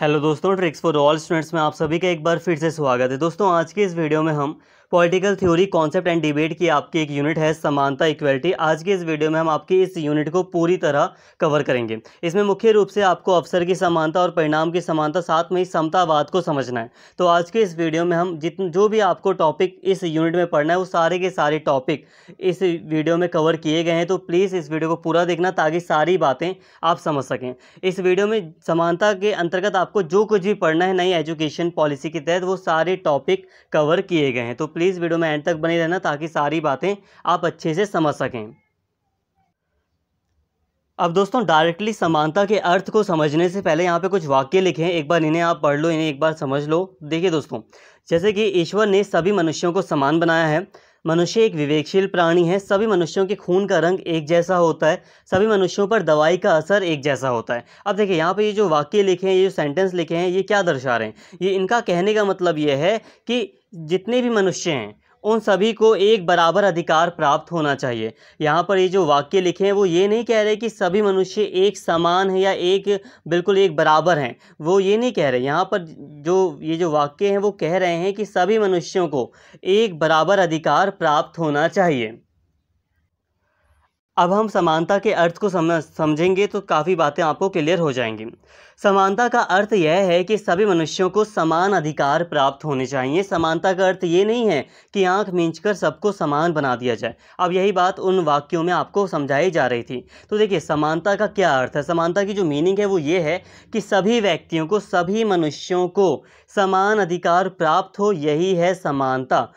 hello दोस्तों tricks for all students में आप सभी का एक बार फिर से स्वागत है दोस्तों आज के इस वीडियो में हम political theory concept and debate की आपकी एक यूनिट है समानता इक्वलिटी आज के इस वीडियो में हम आपकी इस यूनिट को पूरी तरह कवर करेंगे इसमें मुख्य रूप से आपको अवसर की समानता और परिणाम की समानता साथ में ही समतावाद को समझना है तो आज के इस वीडियो में हम जित जो भी आपको टॉपिक इस यूनिट में पढ़ना है वो सारे के सारे टॉपिक इस वीडियो में कवर किए गए हैं तो प्लीज़ इस वीडियो को पूरा देखना ताकि सारी बातें आप समझ सकें इस वीडियो में समानता के अंतर्गत आपको जो कुछ भी पढ़ना है नई एजुकेशन पॉलिसी के तहत वो सारे टॉपिक कवर किए गए हैं तो प्लीज़ वीडियो में एंड तक बने रहना ताकि सारी बातें आप अच्छे से समझ सकें अब दोस्तों डायरेक्टली समानता के अर्थ को समझने से पहले यहाँ पे कुछ वाक्य लिखे हैं एक बार इन्हें आप पढ़ लो इन्हें एक बार समझ लो देखिए दोस्तों जैसे कि ईश्वर ने सभी मनुष्यों को समान बनाया है मनुष्य एक विवेकशील प्राणी है सभी मनुष्यों के खून का रंग एक जैसा होता है सभी मनुष्यों पर दवाई का असर एक जैसा होता है अब देखिए यहाँ पे ये जो वाक्य लिखे हैं ये जो सेंटेंस लिखे हैं ये क्या दर्शा रहे हैं ये इनका कहने का मतलब ये है कि जितने भी मनुष्य हैं उन सभी को एक बराबर अधिकार प्राप्त होना चाहिए यहाँ पर ये जो वाक्य लिखे हैं वो ये नहीं कह रहे कि सभी मनुष्य एक समान है या एक बिल्कुल एक बराबर हैं वो ये नहीं कह रहे यहाँ पर जो ये जो वाक्य हैं वो कह रहे हैं कि सभी मनुष्यों को एक बराबर अधिकार प्राप्त होना चाहिए अब हम समानता के अर्थ को समझ समझेंगे तो काफ़ी बातें आपको क्लियर हो जाएंगी समानता का अर्थ यह है कि सभी मनुष्यों को समान अधिकार प्राप्त होने चाहिए समानता का अर्थ ये नहीं है कि आंख मींच कर सबको समान बना दिया जाए अब यही बात उन वाक्यों में आपको समझाई जा रही थी तो देखिए समानता का क्या अर्थ है समानता की जो मीनिंग है वो ये है कि सभी व्यक्तियों को सभी मनुष्यों को समान अधिकार प्राप्त हो यही है समानता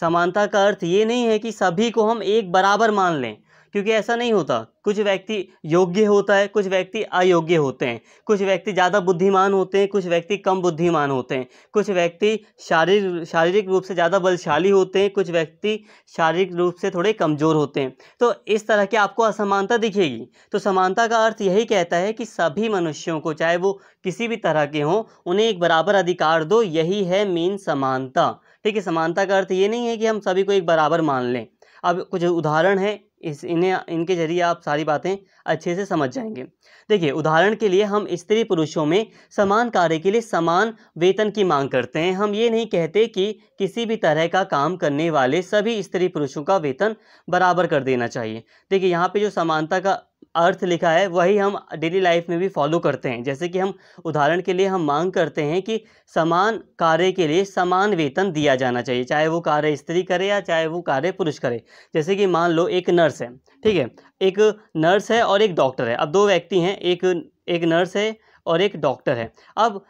समानता का अर्थ ये नहीं है कि सभी को हम एक बराबर मान लें क्योंकि ऐसा नहीं होता कुछ व्यक्ति योग्य होता है कुछ व्यक्ति अयोग्य होते हैं कुछ व्यक्ति ज़्यादा बुद्धिमान होते हैं कुछ व्यक्ति कम बुद्धिमान होते हैं कुछ व्यक्ति शारीर शारीरिक रूप से ज़्यादा बलशाली होते हैं कुछ व्यक्ति शारीरिक रूप से थोड़े कमज़ोर होते हैं तो इस तरह की आपको असमानता दिखेगी तो समानता का अर्थ यही कहता है कि सभी मनुष्यों को चाहे वो किसी भी तरह के हों उन्हें एक बराबर अधिकार दो यही है मेन समानता ठीक है समानता का अर्थ ये नहीं है कि हम सभी को एक बराबर मान लें अब कुछ उदाहरण हैं इस इन्हें इनके जरिए आप सारी बातें अच्छे से समझ जाएंगे देखिए उदाहरण के लिए हम स्त्री पुरुषों में समान कार्य के लिए समान वेतन की मांग करते हैं हम ये नहीं कहते कि किसी भी तरह का काम करने वाले सभी स्त्री पुरुषों का वेतन बराबर कर देना चाहिए देखिए यहाँ पे जो समानता का अर्थ लिखा है वही हम डेली लाइफ में भी फॉलो करते हैं जैसे कि हम उदाहरण के लिए हम मांग करते हैं कि समान कार्य के लिए समान वेतन दिया जाना चाहिए चाहे वो कार्य स्त्री करे या चाहे वो कार्य पुरुष करे जैसे कि मान लो एक नर्स है ठीक है एक नर्स है और एक डॉक्टर है अब दो व्यक्ति हैं एक एक नर्स है और एक डॉक्टर है अब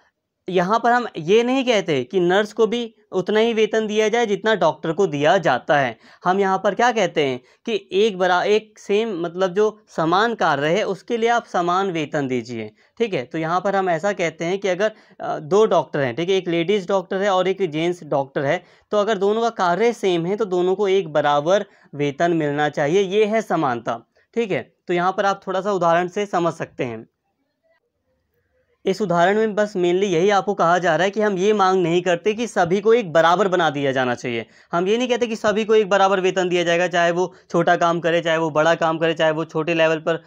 यहाँ पर हम ये नहीं कहते कि नर्स को भी उतना ही वेतन दिया जाए जितना डॉक्टर को दिया जाता है हम यहाँ पर क्या कहते हैं कि एक बरा एक सेम मतलब जो समान कार्य है उसके लिए आप समान वेतन दीजिए ठीक है तो यहाँ पर हम ऐसा कहते हैं कि अगर दो डॉक्टर हैं ठीक है एक लेडीज़ डॉक्टर है और एक जेंट्स डॉक्टर है तो अगर दोनों का कार्य सेम है तो दोनों को एक बराबर वेतन मिलना चाहिए ये है समानता ठीक है तो यहाँ पर आप थोड़ा सा उदाहरण से समझ सकते हैं इस उदाहरण में बस मेनली यही आपको कहा जा रहा है कि हम ये मांग नहीं करते कि सभी को एक बराबर बना दिया जाना चाहिए हम ये नहीं कहते कि सभी को एक बराबर वेतन दिया जाएगा चाहे वो छोटा काम करे चाहे वो बड़ा काम करे चाहे वो छोटे लेवल पर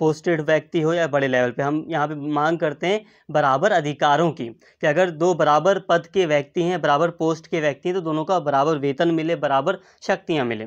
पोस्टेड व्यक्ति हो या बड़े लेवल पर हम यहाँ पर मांग करते हैं बराबर अधिकारों की कि अगर दो बराबर पद के व्यक्ति हैं बराबर पोस्ट के व्यक्ति हैं तो दोनों का बराबर वेतन मिले बराबर शक्तियाँ मिले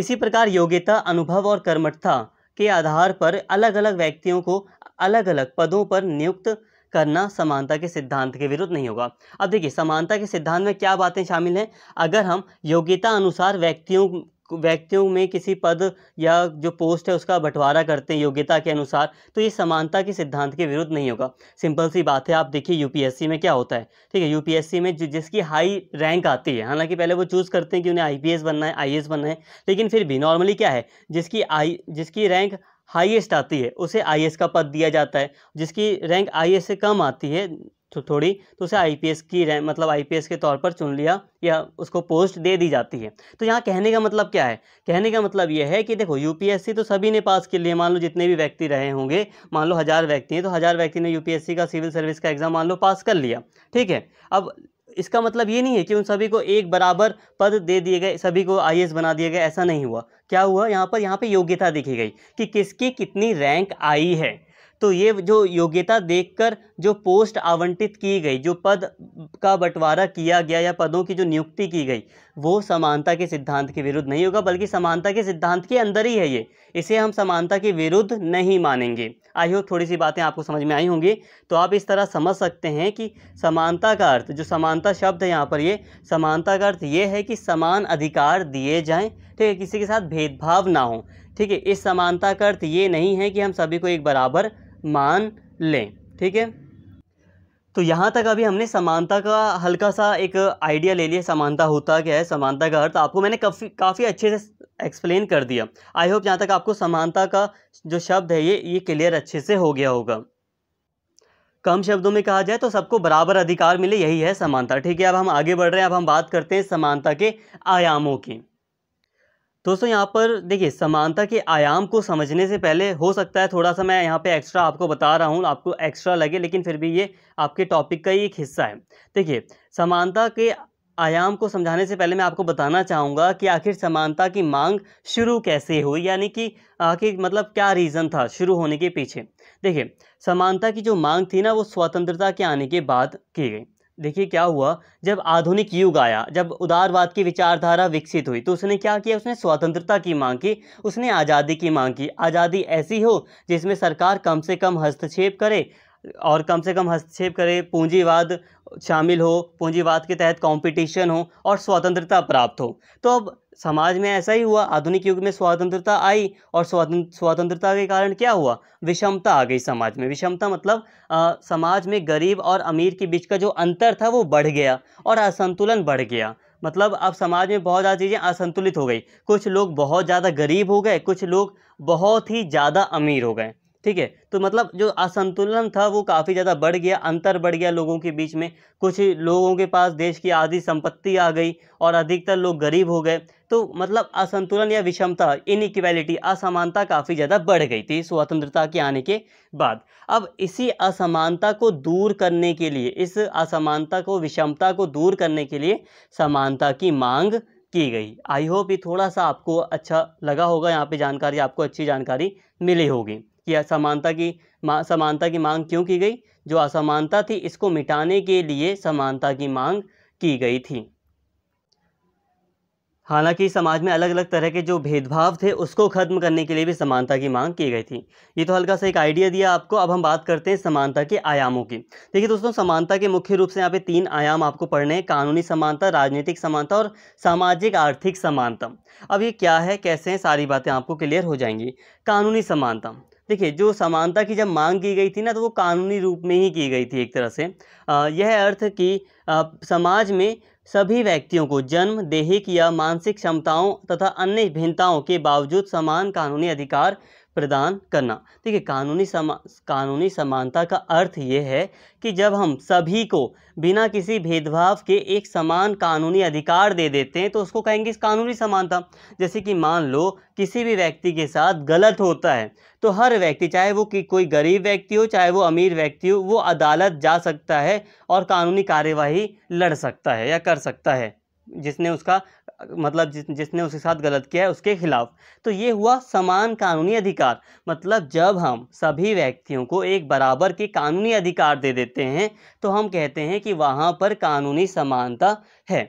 इसी प्रकार योग्यता अनुभव और कर्मठता के आधार पर अलग अलग व्यक्तियों को अलग अलग पदों पर नियुक्त करना समानता के सिद्धांत के विरुद्ध नहीं होगा अब देखिए समानता के सिद्धांत में क्या बातें शामिल हैं अगर हम योग्यता अनुसार व्यक्तियों व्यक्तियों में किसी पद या जो पोस्ट है उसका बंटवारा करते हैं योग्यता के अनुसार तो ये समानता के सिद्धांत के विरुद्ध नहीं होगा सिंपल सी बात है आप देखिए यूपीएससी में क्या होता है ठीक है यूपीएससी में जिसकी हाई रैंक आती है हालांकि पहले वो चूज़ करते हैं कि उन्हें आईपीएस बनना है आईएएस बनना है लेकिन फिर भी नॉर्मली क्या है जिसकी आई जिसकी रैंक हाईएस्ट आती है उसे आई का पद दिया जाता है जिसकी रैंक आई से कम आती है तो थोड़ी तो उसे आईपीएस की रैंक मतलब आईपीएस के तौर पर चुन लिया या उसको पोस्ट दे दी जाती है तो यहाँ कहने का मतलब क्या है कहने का मतलब यह है कि देखो यूपीएससी तो सभी ने पास के लिए मान लो जितने भी व्यक्ति रहे होंगे मान लो हज़ार व्यक्ति हैं तो हज़ार व्यक्ति ने यूपीएससी का सिविल सर्विस का एग्ज़ाम मान लो पास कर लिया ठीक है अब इसका मतलब ये नहीं है कि उन सभी को एक बराबर पद दे दिए गए सभी को आई बना दिए गए ऐसा नहीं हुआ क्या हुआ यहाँ पर यहाँ पर योग्यता देखी गई कि किसकी कितनी रैंक आई है तो ये जो योग्यता देखकर जो पोस्ट आवंटित की गई जो पद का बंटवारा किया गया या पदों की जो नियुक्ति की गई वो समानता के सिद्धांत के विरुद्ध नहीं होगा बल्कि समानता के सिद्धांत के अंदर ही है ये इसे हम समानता के विरुद्ध नहीं मानेंगे आई होप थोड़ी सी बातें आपको समझ में आई होंगी तो आप इस तरह समझ सकते हैं कि समानता का अर्थ जो समानता शब्द है यहाँ पर ये समानता का अर्थ ये है कि समान अधिकार दिए जाएँ ठीक है किसी के साथ भेदभाव ना हो ठीक है इस समानता का अर्थ ये नहीं है कि हम सभी को एक बराबर मान लें ठीक है तो यहाँ तक अभी हमने समानता का हल्का सा एक आइडिया ले लिया समानता होता क्या है समानता का अर्थ आपको मैंने काफ़ी काफ़ी अच्छे से एक्सप्लेन कर दिया आई होप यहाँ तक आपको समानता का जो शब्द है ये ये क्लियर अच्छे से हो गया होगा कम शब्दों में कहा जाए तो सबको बराबर अधिकार मिले यही है समानता ठीक है अब हम आगे बढ़ रहे हैं अब हम बात करते हैं समानता के आयामों की दोस्तों यहाँ पर देखिए समानता के आयाम को समझने से पहले हो सकता है थोड़ा सा मैं यहाँ पे एक्स्ट्रा आपको बता रहा हूँ आपको एक्स्ट्रा लगे लेकिन फिर भी ये आपके टॉपिक का ही एक हिस्सा है देखिए समानता के आयाम को समझाने से पहले मैं आपको बताना चाहूँगा कि आखिर समानता की मांग शुरू कैसे हुई यानी कि आखिर मतलब क्या रीज़न था शुरू होने के पीछे देखिए समानता की जो मांग थी ना वो स्वतंत्रता के आने के बाद की गई देखिए क्या हुआ जब आधुनिक युग आया जब उदारवाद की विचारधारा विकसित हुई तो उसने क्या किया उसने स्वतंत्रता की मांग की उसने आज़ादी की मांग की आज़ादी ऐसी हो जिसमें सरकार कम से कम हस्तक्षेप करे और कम से कम हस्तक्षेप करे पूंजीवाद शामिल हो पूंजीवाद के तहत कंपटीशन हो और स्वतंत्रता प्राप्त हो तो अब समाज में ऐसा ही हुआ आधुनिक युग में स्वतंत्रता आई और स्वतंत्रता के कारण क्या हुआ विषमता आ गई समाज में विषमता मतलब आ, समाज में गरीब और अमीर के बीच का जो अंतर था वो बढ़ गया और असंतुलन बढ़ गया मतलब अब समाज में बहुत ज़्यादा चीज़ें असंतुलित हो गई कुछ लोग बहुत ज़्यादा गरीब हो गए कुछ लोग बहुत ही ज़्यादा अमीर हो गए ठीक है तो मतलब जो असंतुलन था वो काफ़ी ज़्यादा बढ़ गया अंतर बढ़ गया लोगों के बीच में कुछ लोगों के पास देश की आधी संपत्ति आ गई और अधिकतर लोग गरीब हो गए तो मतलब असंतुलन या विषमता इनइक्वलिटी असमानता काफ़ी ज़्यादा बढ़ गई थी स्वतंत्रता के आने के बाद अब इसी असमानता को दूर करने के लिए इस असमानता को विषमता को दूर करने के लिए समानता की मांग की गई आई होप ये थोड़ा सा आपको अच्छा लगा होगा यहाँ पे जानकारी आपको अच्छी जानकारी मिली होगी कि असमानता की समानता की मांग क्यों की गई जो असमानता थी इसको मिटाने के लिए समानता की मांग की गई थी हालांकि समाज में अलग अलग तरह के जो भेदभाव थे उसको खत्म करने के लिए भी समानता की मांग की गई थी ये तो हल्का सा एक आइडिया दिया आपको अब हम बात करते हैं समानता के आयामों की देखिए दोस्तों समानता के मुख्य रूप से यहाँ पे तीन आयाम आपको पढ़ने हैं कानूनी समानता राजनीतिक समानता और सामाजिक आर्थिक समानता अब ये क्या है कैसे हैं सारी बातें आपको क्लियर हो जाएंगी कानूनी समानता देखिए जो समानता की जब मांग की गई थी ना तो वो कानूनी रूप में ही की गई थी एक तरह से यह अर्थ कि समाज में सभी व्यक्तियों को जन्म देहिक या मानसिक क्षमताओं तथा अन्य भिन्नताओं के बावजूद समान कानूनी अधिकार प्रदान करना ठीक है कानूनी समा कानूनी समानता का अर्थ ये है कि जब हम सभी को बिना किसी भेदभाव के एक समान कानूनी अधिकार दे देते हैं तो उसको कहेंगे इस कानूनी समानता जैसे कि मान लो किसी भी व्यक्ति के साथ गलत होता है तो हर व्यक्ति चाहे वो कि कोई गरीब व्यक्ति हो चाहे वो अमीर व्यक्ति हो वो अदालत जा सकता है और कानूनी कार्यवाही लड़ सकता है या कर सकता है जिसने उसका मतलब जिस, जिसने उसके साथ गलत किया है उसके खिलाफ तो ये हुआ समान कानूनी अधिकार मतलब जब हम सभी व्यक्तियों को एक बराबर के कानूनी अधिकार दे देते हैं तो हम कहते हैं कि वहाँ पर कानूनी समानता है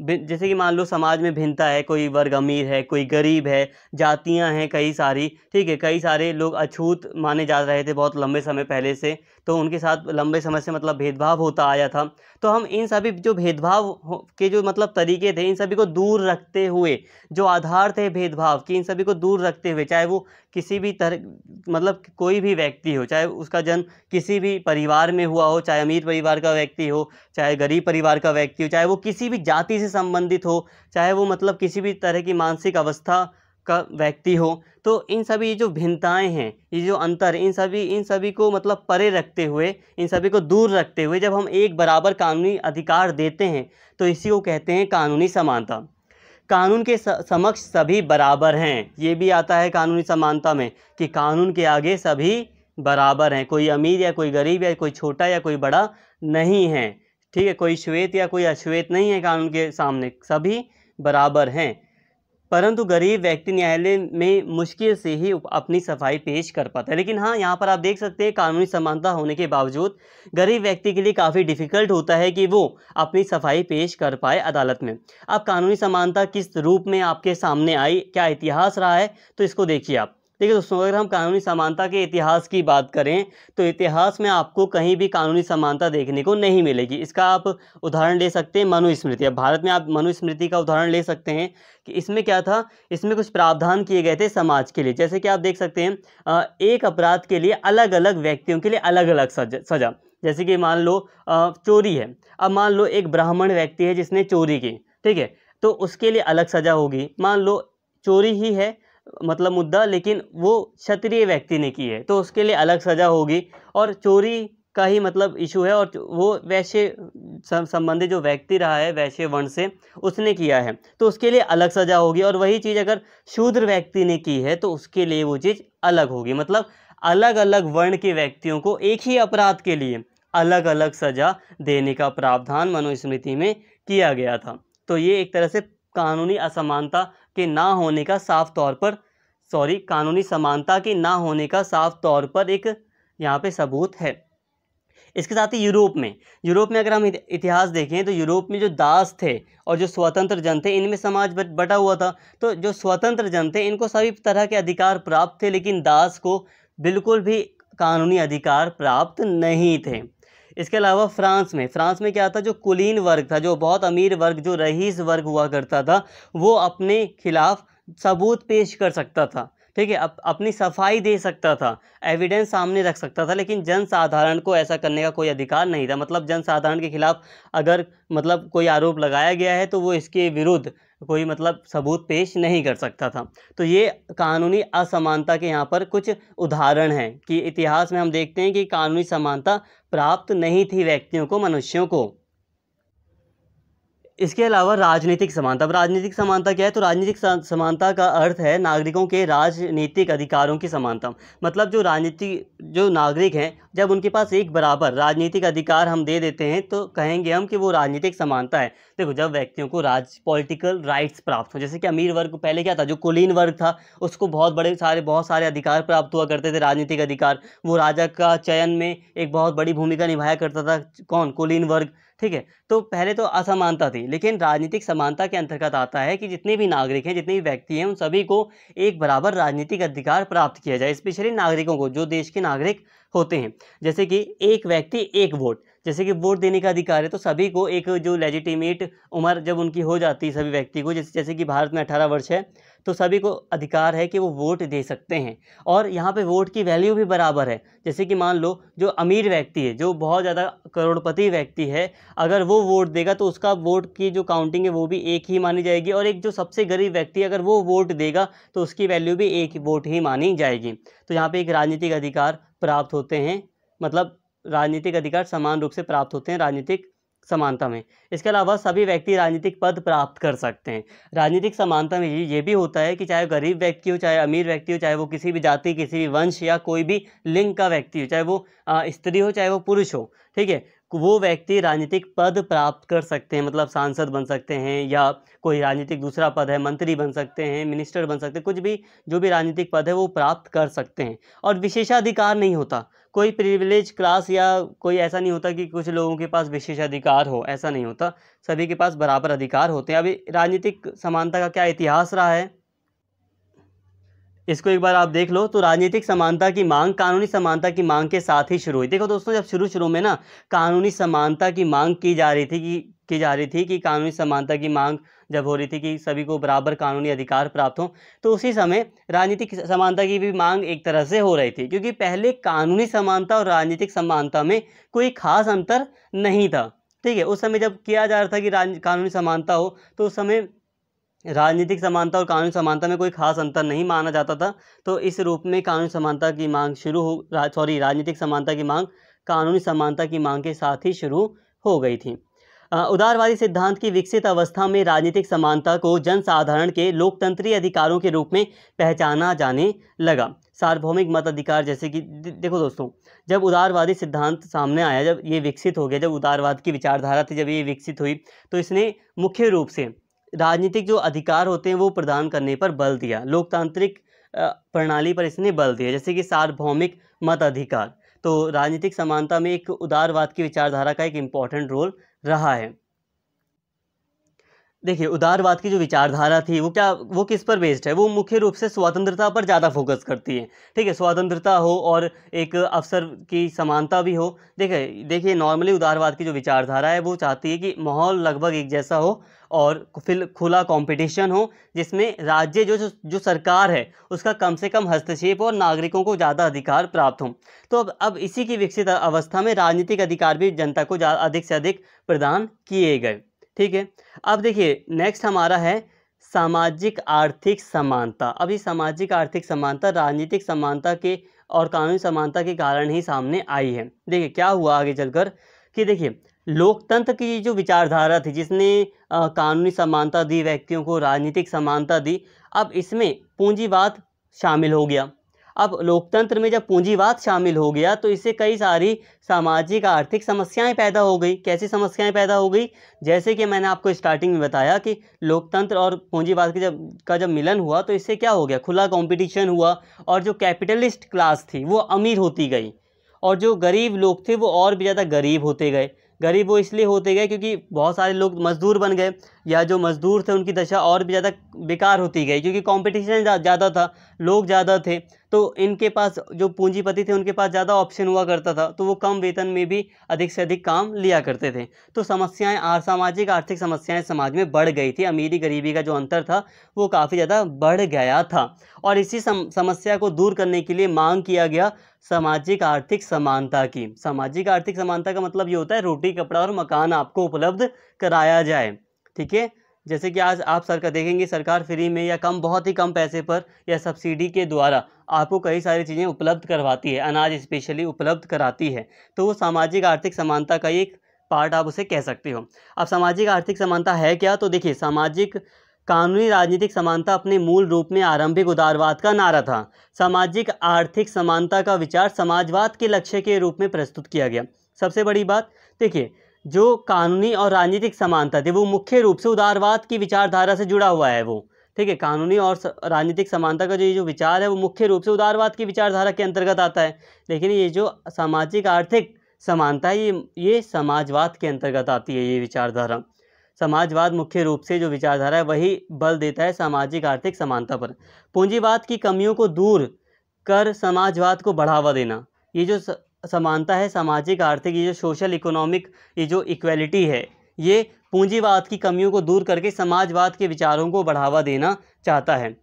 जैसे कि मान लो समाज में भिन्नता है कोई वर्ग अमीर है कोई गरीब है जातियां हैं कई सारी ठीक है कई सारे लोग अछूत माने जा रहे थे बहुत लंबे समय पहले से तो उनके साथ लंबे समय से मतलब भेदभाव होता आया था तो हम इन सभी जो भेदभाव के जो मतलब तरीके थे इन सभी को दूर रखते हुए जो आधार थे भेदभाव के इन सभी को दूर रखते हुए चाहे वो किसी भी तरह मतलब कोई भी व्यक्ति हो चाहे उसका जन्म किसी भी परिवार में हुआ हो चाहे अमीर परिवार का व्यक्ति हो चाहे गरीब परिवार का व्यक्ति हो चाहे वो किसी भी जाति से संबंधित हो चाहे वो मतलब किसी भी तरह की मानसिक अवस्था का व्यक्ति हो तो इन सभी जो भिन्नताएं हैं ये जो अंतर इन सभी इन सभी को मतलब परे रखते हुए इन सभी को दूर रखते हुए जब हम एक बराबर कानूनी अधिकार देते हैं तो इसी को कहते हैं कानूनी समानता कानून के समक्ष सभी बराबर हैं ये भी आता है कानूनी समानता में कि कानून के आगे सभी बराबर हैं कोई अमीर या कोई गरीब या कोई छोटा या कोई बड़ा नहीं है ठीक है कोई श्वेत या कोई अश्वेत नहीं है कानून के सामने सभी बराबर हैं परंतु गरीब व्यक्ति न्यायालय में मुश्किल से ही अपनी सफाई पेश कर पाता है लेकिन हाँ यहाँ पर आप देख सकते हैं कानूनी समानता होने के बावजूद गरीब व्यक्ति के लिए काफ़ी डिफ़िकल्ट होता है कि वो अपनी सफाई पेश कर पाए अदालत में अब कानूनी समानता किस रूप में आपके सामने आई क्या इतिहास रहा है तो इसको देखिए आप देखिए दोस्तों अगर हम कानूनी समानता के इतिहास की बात करें तो इतिहास में आपको कहीं भी कानूनी समानता देखने को नहीं मिलेगी इसका आप उदाहरण ले सकते हैं मनुस्मृति अब भारत में आप मनुस्मृति का उदाहरण ले सकते हैं कि इसमें क्या था इसमें कुछ प्रावधान किए गए थे समाज के लिए जैसे कि आप देख सकते हैं एक अपराध के लिए अलग अलग व्यक्तियों के लिए अलग अलग सजा जैसे कि मान लो चोरी है अब मान लो एक ब्राह्मण व्यक्ति है जिसने चोरी की ठीक है तो उसके लिए अलग सज़ा होगी मान लो चोरी ही है मतलब मुद्दा लेकिन वो क्षत्रिय व्यक्ति ने की है तो उसके लिए अलग सज़ा होगी और चोरी का ही मतलब इशू है और वो वैश्य संबंधित जो व्यक्ति रहा है वैश्य वर्ण से उसने किया है तो उसके लिए अलग सज़ा होगी और वही चीज़ अगर शूद्र व्यक्ति ने की है तो उसके लिए वो चीज़ अलग होगी मतलब अलग अलग वर्ण के व्यक्तियों को एक ही अपराध के लिए अलग अलग सज़ा देने का प्रावधान मनुस्मृति में किया गया था तो ये एक तरह से कानूनी असमानता के ना होने का साफ तौर पर सॉरी कानूनी समानता के ना होने का साफ तौर पर एक यहाँ पे सबूत है इसके साथ ही यूरोप में यूरोप में अगर हम इतिहास देखें तो यूरोप में जो दास थे और जो स्वतंत्र जन थे इनमें समाज बटा हुआ था तो जो स्वतंत्र जन थे इनको सभी तरह के अधिकार प्राप्त थे लेकिन दास को बिल्कुल भी कानूनी अधिकार प्राप्त नहीं थे इसके अलावा फ्रांस में फ्रांस में क्या था जो कुलीन वर्ग था जो बहुत अमीर वर्ग जो रईस वर्ग हुआ करता था वो अपने खिलाफ सबूत पेश कर सकता था ठीक है अप, अपनी सफाई दे सकता था एविडेंस सामने रख सकता था लेकिन जन साधारण को ऐसा करने का कोई अधिकार नहीं था मतलब जन साधारण के खिलाफ अगर मतलब कोई आरोप लगाया गया है तो वो इसके विरुद्ध कोई मतलब सबूत पेश नहीं कर सकता था तो ये कानूनी असमानता के यहाँ पर कुछ उदाहरण हैं कि इतिहास में हम देखते हैं कि कानूनी समानता प्राप्त नहीं थी व्यक्तियों को मनुष्यों को इसके अलावा राजनीतिक समानता अब राजनीतिक समानता क्या है तो राजनीतिक समानता का अर्थ है नागरिकों के राजनीतिक अधिकारों की समानता मतलब जो राजनीति जो नागरिक हैं जब उनके पास एक बराबर राजनीतिक अधिकार हम दे देते हैं तो कहेंगे हम कि वो राजनीतिक समानता है देखो जब व्यक्तियों को राज पॉलिटिकल राइट्स प्राप्त हों जैसे कि अमीर वर्ग पहले क्या था जो कुलीन वर्ग था उसको बहुत बड़े सारे बहुत सारे अधिकार प्राप्त हुआ करते थे राजनीतिक अधिकार वो राजा का चयन में एक बहुत बड़ी भूमिका निभाया करता था कौन कुलीन वर्ग ठीक है तो पहले तो असमानता थी लेकिन राजनीतिक समानता के अंतर्गत आता है कि जितने भी नागरिक हैं जितने भी व्यक्ति हैं उन सभी को एक बराबर राजनीतिक अधिकार प्राप्त किया जाए स्पेशली नागरिकों को जो देश के नागरिक होते हैं जैसे कि एक व्यक्ति एक वोट जैसे कि वोट देने का अधिकार है तो सभी को एक जो लेजिटिमेट उम्र जब उनकी हो जाती है सभी व्यक्ति को जैसे जैसे कि भारत में अठारह वर्ष है तो सभी को अधिकार है कि वो वोट दे सकते हैं और यहाँ पे वोट की वैल्यू भी बराबर है जैसे कि मान लो जो अमीर व्यक्ति है जो बहुत ज़्यादा करोड़पति व्यक्ति है अगर वो वोट देगा तो उसका वोट की जो काउंटिंग है वो भी एक ही मानी जाएगी और एक जो सबसे गरीब व्यक्ति अगर वो वोट देगा तो उसकी वैल्यू भी एक वोट ही मानी जाएगी तो यहाँ पर एक राजनीतिक अधिकार प्राप्त होते हैं मतलब राजनीतिक अधिकार समान रूप से प्राप्त होते हैं राजनीतिक समानता में इसके अलावा सभी व्यक्ति राजनीतिक पद प्राप्त कर सकते हैं राजनीतिक समानता में ये भी होता है कि चाहे गरीब व्यक्ति हो चाहे अमीर व्यक्ति हो चाहे वो किसी भी जाति किसी भी वंश या कोई भी लिंग का व्यक्ति हो चाहे वो स्त्री हो चाहे वो पुरुष हो ठीक है वो व्यक्ति राजनीतिक पद प्राप्त कर सकते हैं मतलब सांसद बन सकते हैं या कोई राजनीतिक दूसरा पद है मंत्री बन सकते हैं मिनिस्टर बन सकते हैं कुछ भी जो भी राजनीतिक पद है वो प्राप्त कर सकते हैं और विशेषाधिकार नहीं होता कोई प्रिविलेज क्लास या कोई ऐसा नहीं होता कि कुछ लोगों के पास विशेष अधिकार हो ऐसा नहीं होता सभी के पास बराबर अधिकार होते हैं अभी राजनीतिक समानता का क्या इतिहास रहा है इसको एक बार आप देख लो तो राजनीतिक समानता की मांग कानूनी समानता की मांग के साथ ही शुरू हुई देखो दोस्तों जब शुरू शुरू में ना कानूनी समानता की मांग की जा रही थी कि की जा रही थी कि कानूनी समानता की मांग जब हो रही थी कि सभी को बराबर कानूनी अधिकार प्राप्त हों तो उसी समय राजनीतिक समानता की भी मांग एक तरह से हो रही थी क्योंकि पहले कानूनी समानता और राजनीतिक समानता में कोई खास अंतर नहीं था ठीक है उस समय जब किया जा रहा था कि राज कानूनी समानता हो तो उस समय राजनीतिक समानता और कानूनी समानता में कोई खास अंतर नहीं माना जाता था तो इस रूप में कानूनी समानता की मांग शुरू हो सॉरी राजनीतिक समानता की मांग कानूनी समानता की मांग के साथ ही शुरू हो गई थी उदारवादी सिद्धांत की विकसित अवस्था में राजनीतिक समानता को जनसाधारण के लोकतंत्रीय अधिकारों के रूप में पहचाना जाने लगा सार्वभौमिक मताधिकार जैसे कि देखो दोस्तों जब उदारवादी सिद्धांत सामने आया जब ये विकसित हो गया जब उदारवाद की विचारधारा थी जब ये विकसित हुई तो इसने मुख्य रूप से राजनीतिक जो अधिकार होते हैं वो प्रदान करने पर बल दिया लोकतांत्रिक प्रणाली पर इसने बल दिया जैसे कि सार्वभौमिक मताधिकार तो राजनीतिक समानता में एक उदारवाद की विचारधारा का एक इम्पॉर्टेंट रोल रहा है देखिए उदारवाद की जो विचारधारा थी वो क्या वो किस पर बेस्ड है वो मुख्य रूप से स्वतंत्रता पर ज़्यादा फोकस करती है ठीक है स्वतंत्रता हो और एक अवसर की समानता भी हो देखिए देखिए नॉर्मली उदारवाद की जो विचारधारा है वो चाहती है कि माहौल लगभग एक जैसा हो और फिर खुला कंपटीशन हो जिसमें राज्य जो जो सरकार है उसका कम से कम हस्तक्षेप और नागरिकों को ज़्यादा अधिकार प्राप्त हों तो अब अब इसी की विकसित अवस्था में राजनीतिक अधिकार भी जनता को अधिक से अधिक प्रदान किए गए ठीक है अब देखिए नेक्स्ट हमारा है सामाजिक आर्थिक समानता अभी सामाजिक आर्थिक समानता राजनीतिक समानता के और कानूनी समानता के कारण ही सामने आई है देखिए क्या हुआ आगे चलकर कि देखिए लोकतंत्र की जो विचारधारा थी जिसने कानूनी समानता दी व्यक्तियों को राजनीतिक समानता दी अब इसमें पूंजीवाद शामिल हो गया अब लोकतंत्र में जब पूंजीवाद शामिल हो गया तो इससे कई सारी सामाजिक आर्थिक समस्याएं पैदा हो गई कैसी समस्याएं पैदा हो गई जैसे कि मैंने आपको स्टार्टिंग में बताया कि लोकतंत्र और पूंजीवाद के जब का जब मिलन हुआ तो इससे क्या हो गया खुला कॉम्पिटिशन हुआ और जो कैपिटलिस्ट क्लास थी वो अमीर होती गई और जो गरीब लोग थे वो और भी ज़्यादा गरीब होते गए गरीब वो इसलिए होते गए क्योंकि बहुत सारे लोग मजदूर बन गए या जो मजदूर थे उनकी दशा और भी ज़्यादा बेकार होती गई क्योंकि कंपटीशन ज़्यादा था लोग ज़्यादा थे तो इनके पास जो पूंजीपति थे उनके पास ज़्यादा ऑप्शन हुआ करता था तो वो कम वेतन में भी अधिक से अधिक काम लिया करते थे तो समस्याएं सामाजिक आर्थिक समस्याएं समाज में बढ़ गई थी अमीरी गरीबी का जो अंतर था वो काफ़ी ज़्यादा बढ़ गया था और इसी सम, समस्या को दूर करने के लिए मांग किया गया सामाजिक आर्थिक समानता की सामाजिक आर्थिक समानता का मतलब ये होता है रोटी कपड़ा और मकान आपको उपलब्ध कराया जाए ठीक है जैसे कि आज आप सरकार देखेंगे सरकार फ्री में या कम बहुत ही कम पैसे पर या सब्सिडी के द्वारा आपको कई सारी चीज़ें उपलब्ध करवाती है अनाज स्पेशली उपलब्ध कराती है तो वो सामाजिक आर्थिक समानता का एक पार्ट आप उसे कह सकते हो अब सामाजिक आर्थिक समानता है क्या तो देखिए सामाजिक कानूनी राजनीतिक समानता अपने मूल रूप में आरंभिक उदारवाद का नारा था सामाजिक आर्थिक समानता का विचार समाजवाद के लक्ष्य के रूप में प्रस्तुत किया गया सबसे बड़ी बात देखिए जो कानूनी और राजनीतिक समानता थी वो मुख्य रूप से उदारवाद की विचारधारा से जुड़ा हुआ है वो ठीक है कानूनी और राजनीतिक समानता का जो ये जो विचार है वो मुख्य रूप से उदारवाद की विचारधारा के अंतर्गत आता है लेकिन ये जो सामाजिक आर्थिक समानता है ये ये समाजवाद के अंतर्गत आती है ये विचारधारा समाजवाद मुख्य रूप से जो विचारधारा है वही बल देता है सामाजिक आर्थिक समानता पर पूंजीवाद की कमियों को दूर कर समाजवाद को बढ़ावा देना ये जो समानता है सामाजिक आर्थिक ये जो सोशल इकोनॉमिक ये जो इक्वलिटी है ये पूंजीवाद की कमियों को दूर करके समाजवाद के विचारों को बढ़ावा देना चाहता है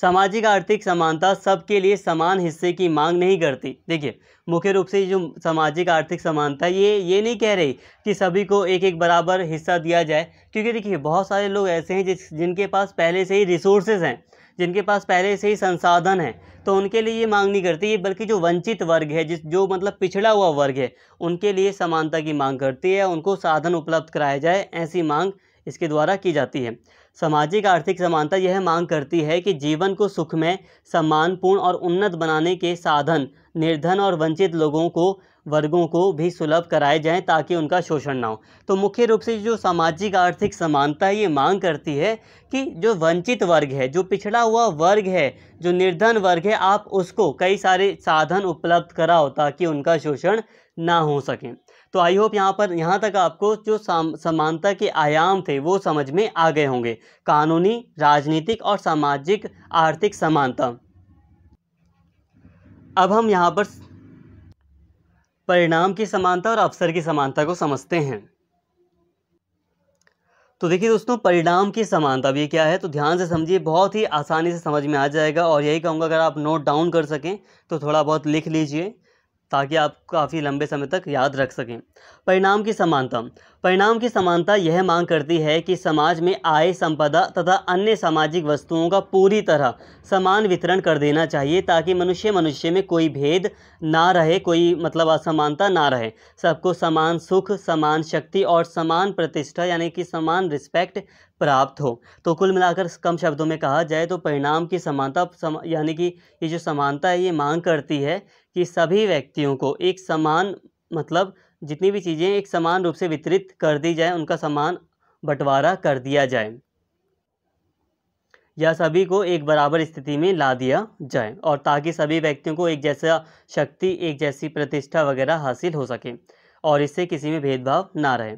सामाजिक आर्थिक समानता सबके लिए समान हिस्से की मांग नहीं करती देखिए मुख्य रूप से जो सामाजिक आर्थिक समानता ये ये नहीं कह रही कि सभी को एक एक बराबर हिस्सा दिया जाए क्योंकि देखिए बहुत सारे लोग ऐसे हैं जिस जिनके पास पहले से ही रिसोर्सेज हैं जिनके पास पहले से ही संसाधन है तो उनके लिए ये मांग नहीं करती बल्कि जो वंचित वर्ग है जिस जो मतलब पिछड़ा हुआ वर्ग है उनके लिए समानता की मांग करती है उनको साधन उपलब्ध कराया जाए ऐसी मांग इसके द्वारा की जाती है सामाजिक आर्थिक समानता यह मांग करती है कि जीवन को सुखमय सम्मानपूर्ण और उन्नत बनाने के साधन निर्धन और वंचित लोगों को वर्गों को भी सुलभ कराए जाएं ताकि उनका शोषण ना हो तो मुख्य रूप से जो सामाजिक आर्थिक समानता ये मांग करती है कि जो वंचित वर्ग है जो पिछड़ा हुआ वर्ग है जो निर्धन वर्ग है आप उसको कई सारे साधन उपलब्ध कराओ ताकि उनका शोषण ना हो सके तो आई होप यहाँ पर यहाँ तक आपको जो समानता के आयाम थे वो समझ में आ गए होंगे कानूनी राजनीतिक और सामाजिक आर्थिक समानता अब हम यहाँ पर परिणाम की समानता और अवसर की समानता को समझते हैं तो देखिए दोस्तों परिणाम की समानता भी क्या है तो ध्यान से समझिए बहुत ही आसानी से समझ में आ जाएगा और यही कहूँगा अगर आप नोट डाउन कर सकें तो थोड़ा बहुत लिख लीजिए ताकि आप काफ़ी लंबे समय तक याद रख सकें परिणाम की समानता परिणाम की समानता यह मांग करती है कि समाज में आय संपदा तथा अन्य सामाजिक वस्तुओं का पूरी तरह समान वितरण कर देना चाहिए ताकि मनुष्य मनुष्य में कोई भेद ना रहे कोई मतलब असमानता ना रहे सबको समान सुख समान शक्ति और समान प्रतिष्ठा यानी कि समान रिस्पेक्ट प्राप्त हो तो कुल मिलाकर कम शब्दों में कहा जाए तो परिणाम की समानता सम, यानी कि ये जो समानता है ये मांग करती है कि सभी व्यक्तियों को एक समान मतलब जितनी भी चीज़ें एक समान रूप से वितरित कर दी जाए उनका समान बंटवारा कर दिया जाए या सभी को एक बराबर स्थिति में ला दिया जाए और ताकि सभी व्यक्तियों को एक जैसा शक्ति एक जैसी प्रतिष्ठा वगैरह हासिल हो सके और इससे किसी में भेदभाव ना रहे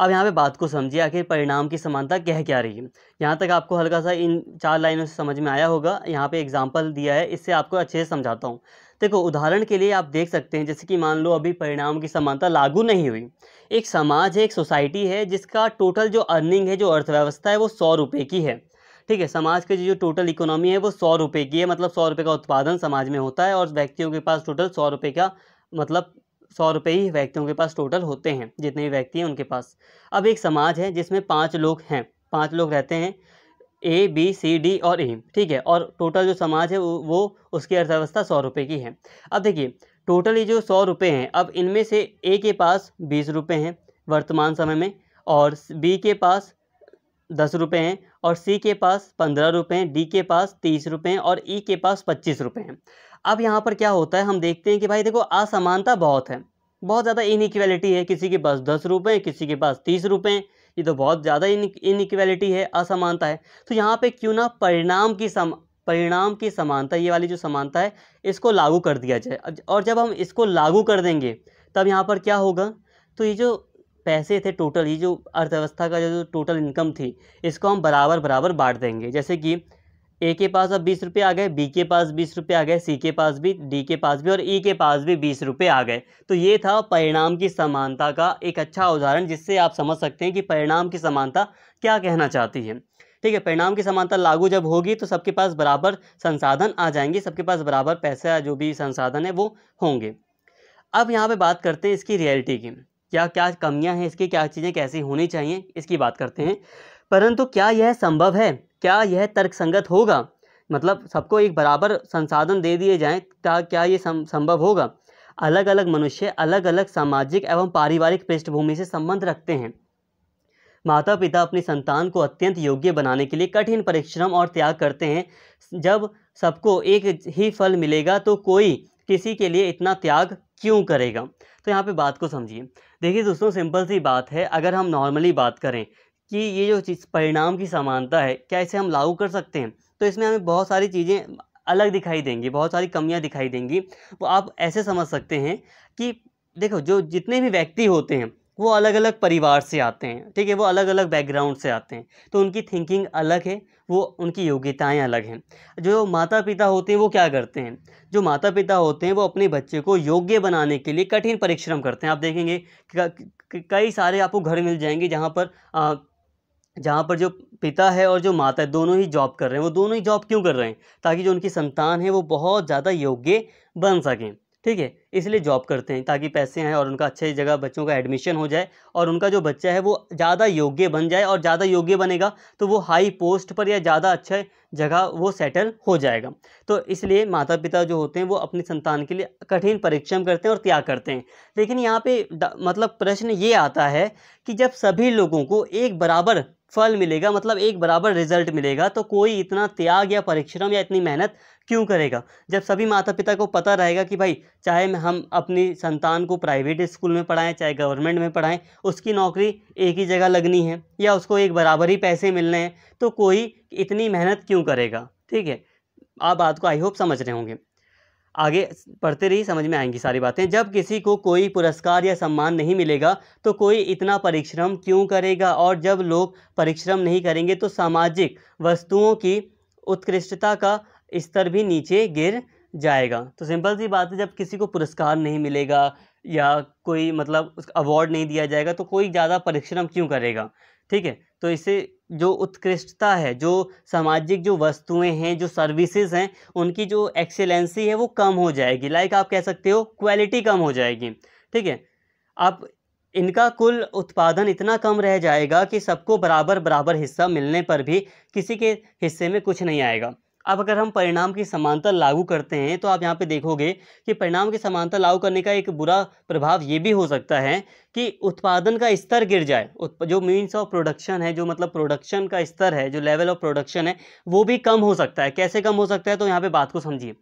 अब यहाँ पे बात को समझिए आखिर परिणाम की समानता कह क्या रही है यहाँ तक आपको हल्का सा इन चार लाइनों से समझ में आया होगा यहाँ पे एग्जाम्पल दिया है इससे आपको अच्छे से समझाता हूँ देखो उदाहरण के लिए आप देख सकते हैं जैसे कि मान लो अभी परिणाम की समानता लागू नहीं हुई एक समाज है एक सोसाइटी है जिसका टोटल जो अर्निंग है जो अर्थव्यवस्था है वो सौ रुपये की है ठीक है समाज की जो टोटल इकोनॉमी है वो सौ रुपये की है मतलब सौ रुपये का उत्पादन समाज में होता है और व्यक्तियों के पास टोटल सौ रुपये का मतलब सौ रुपये ही व्यक्तियों के पास टोटल होते हैं जितने भी व्यक्ति हैं उनके पास अब एक समाज है जिसमें पाँच लोग हैं पाँच लोग रहते हैं ए बी सी डी और ए e, ठीक है और टोटल जो समाज है वो उसकी अर्थव्यवस्था सौ रुपये की है अब देखिए टोटल ये जो सौ रुपये हैं अब इनमें से ए के पास बीस रुपये हैं वर्तमान समय में और बी के पास दस रुपये हैं और सी के पास पंद्रह रुपये हैं डी के पास तीस रुपये हैं और ई e के पास पच्चीस रुपये हैं अब यहाँ पर क्या होता है हम देखते हैं कि भाई देखो असमानता बहुत है बहुत ज़्यादा इनइक्वालिटी है किसी के पास दस रुपये किसी के पास तीस रुपये ये तो बहुत ज़्यादा इन इनक्वेलिटी है असमानता है तो यहाँ पे क्यों ना परिणाम की सम परिणाम की समानता ये वाली जो समानता है इसको लागू कर दिया जाए और जब हम इसको लागू कर देंगे तब यहाँ पर क्या होगा तो ये जो पैसे थे टोटल ये जो अर्थव्यवस्था का जो टोटल इनकम थी इसको हम बराबर बराबर बांट देंगे जैसे कि ए के पास अब बीस रुपये आ गए बी के पास बीस रुपये आ गए सी के पास भी डी के पास भी और ई e के पास भी बीस रुपये आ गए तो ये था परिणाम की समानता का एक अच्छा उदाहरण जिससे आप समझ सकते हैं कि परिणाम की समानता क्या कहना चाहती है ठीक है परिणाम की समानता लागू जब होगी तो सबके पास बराबर संसाधन आ जाएंगे सबके पास बराबर पैसा जो भी संसाधन है वो होंगे अब यहाँ पर बात करते हैं इसकी रियलिटी की क्या क्या कमियाँ हैं इसकी क्या चीज़ें कैसी होनी चाहिए इसकी बात करते हैं परंतु क्या यह संभव है क्या यह तर्कसंगत होगा मतलब सबको एक बराबर संसाधन दे दिए जाएं क्या क्या ये संभव होगा अलग अलग मनुष्य अलग अलग सामाजिक एवं पारिवारिक पृष्ठभूमि से संबंध रखते हैं माता पिता अपनी संतान को अत्यंत योग्य बनाने के लिए कठिन परिश्रम और त्याग करते हैं जब सबको एक ही फल मिलेगा तो कोई किसी के लिए इतना त्याग क्यों करेगा तो यहाँ पे बात को समझिए देखिए दोस्तों सिंपल सी बात है अगर हम नॉर्मली बात करें कि ये जो चीज़ परिणाम की समानता है क्या इसे हम लागू कर सकते हैं तो इसमें हमें बहुत सारी चीज़ें अलग दिखाई देंगी बहुत सारी कमियां दिखाई देंगी वो तो आप ऐसे समझ सकते हैं कि देखो जो जितने भी व्यक्ति होते हैं वो अलग अलग परिवार से आते हैं ठीक है वो अलग अलग बैकग्राउंड से आते हैं तो उनकी थिंकिंग अलग है वो उनकी योग्यताएं अलग हैं जो माता पिता होते हैं वो क्या करते हैं जो माता पिता होते हैं वो अपने बच्चे को योग्य बनाने के लिए कठिन परिश्रम करते हैं आप देखेंगे कई सारे आपको घर मिल जाएंगे जहाँ पर जहाँ पर जो पिता है और जो माता है दोनों ही जॉब कर रहे हैं वो दोनों ही जॉब क्यों कर रहे हैं ताकि जो उनकी संतान है वो बहुत ज़्यादा योग्य बन सकें ठीक है इसलिए जॉब करते हैं ताकि पैसे हैं और उनका अच्छे जगह बच्चों का एडमिशन हो जाए और उनका जो बच्चा है वो ज़्यादा योग्य बन जाए और ज़्यादा योग्य बनेगा तो वो हाई पोस्ट पर या ज़्यादा अच्छे जगह वो सेटल हो जाएगा तो इसलिए माता पिता जो होते हैं वो अपनी संतान के लिए कठिन परिश्रम करते हैं और त्याग करते हैं लेकिन यहाँ पर मतलब प्रश्न ये आता है कि जब सभी लोगों को एक बराबर फल मिलेगा मतलब एक बराबर रिजल्ट मिलेगा तो कोई इतना त्याग या परिश्रम या इतनी मेहनत क्यों करेगा जब सभी माता पिता को पता रहेगा कि भाई चाहे हम अपनी संतान को प्राइवेट स्कूल में पढ़ाएं चाहे गवर्नमेंट में पढ़ाएं उसकी नौकरी एक ही जगह लगनी है या उसको एक बराबर ही पैसे मिलने हैं तो कोई इतनी मेहनत क्यों करेगा ठीक है आप बात को आई होप समझ रहे होंगे आगे पढ़ते रहिए समझ में आएंगी सारी बातें जब किसी को कोई पुरस्कार या सम्मान नहीं मिलेगा तो कोई इतना परिश्रम क्यों करेगा और जब लोग परिश्रम नहीं करेंगे तो सामाजिक वस्तुओं की उत्कृष्टता का स्तर भी नीचे गिर जाएगा तो सिंपल सी बात है जब किसी को पुरस्कार नहीं मिलेगा या कोई मतलब उसका अवार्ड नहीं दिया जाएगा तो कोई ज़्यादा परिश्रम क्यों करेगा ठीक है तो इससे जो उत्कृष्टता है जो सामाजिक जो वस्तुएं हैं जो सर्विसेज हैं उनकी जो एक्सेलेंसी है वो कम हो जाएगी लाइक आप कह सकते हो क्वालिटी कम हो जाएगी ठीक है आप इनका कुल उत्पादन इतना कम रह जाएगा कि सबको बराबर बराबर हिस्सा मिलने पर भी किसी के हिस्से में कुछ नहीं आएगा अब अगर हम परिणाम की समानता लागू करते हैं तो आप यहाँ पे देखोगे कि परिणाम की समानता लागू करने का एक बुरा प्रभाव ये भी हो सकता है कि उत्पादन का स्तर गिर जाए जो मीन्स ऑफ प्रोडक्शन है जो मतलब प्रोडक्शन का स्तर है जो लेवल ऑफ प्रोडक्शन है वो भी कम हो सकता है कैसे कम हो सकता है तो यहाँ पे बात को समझिए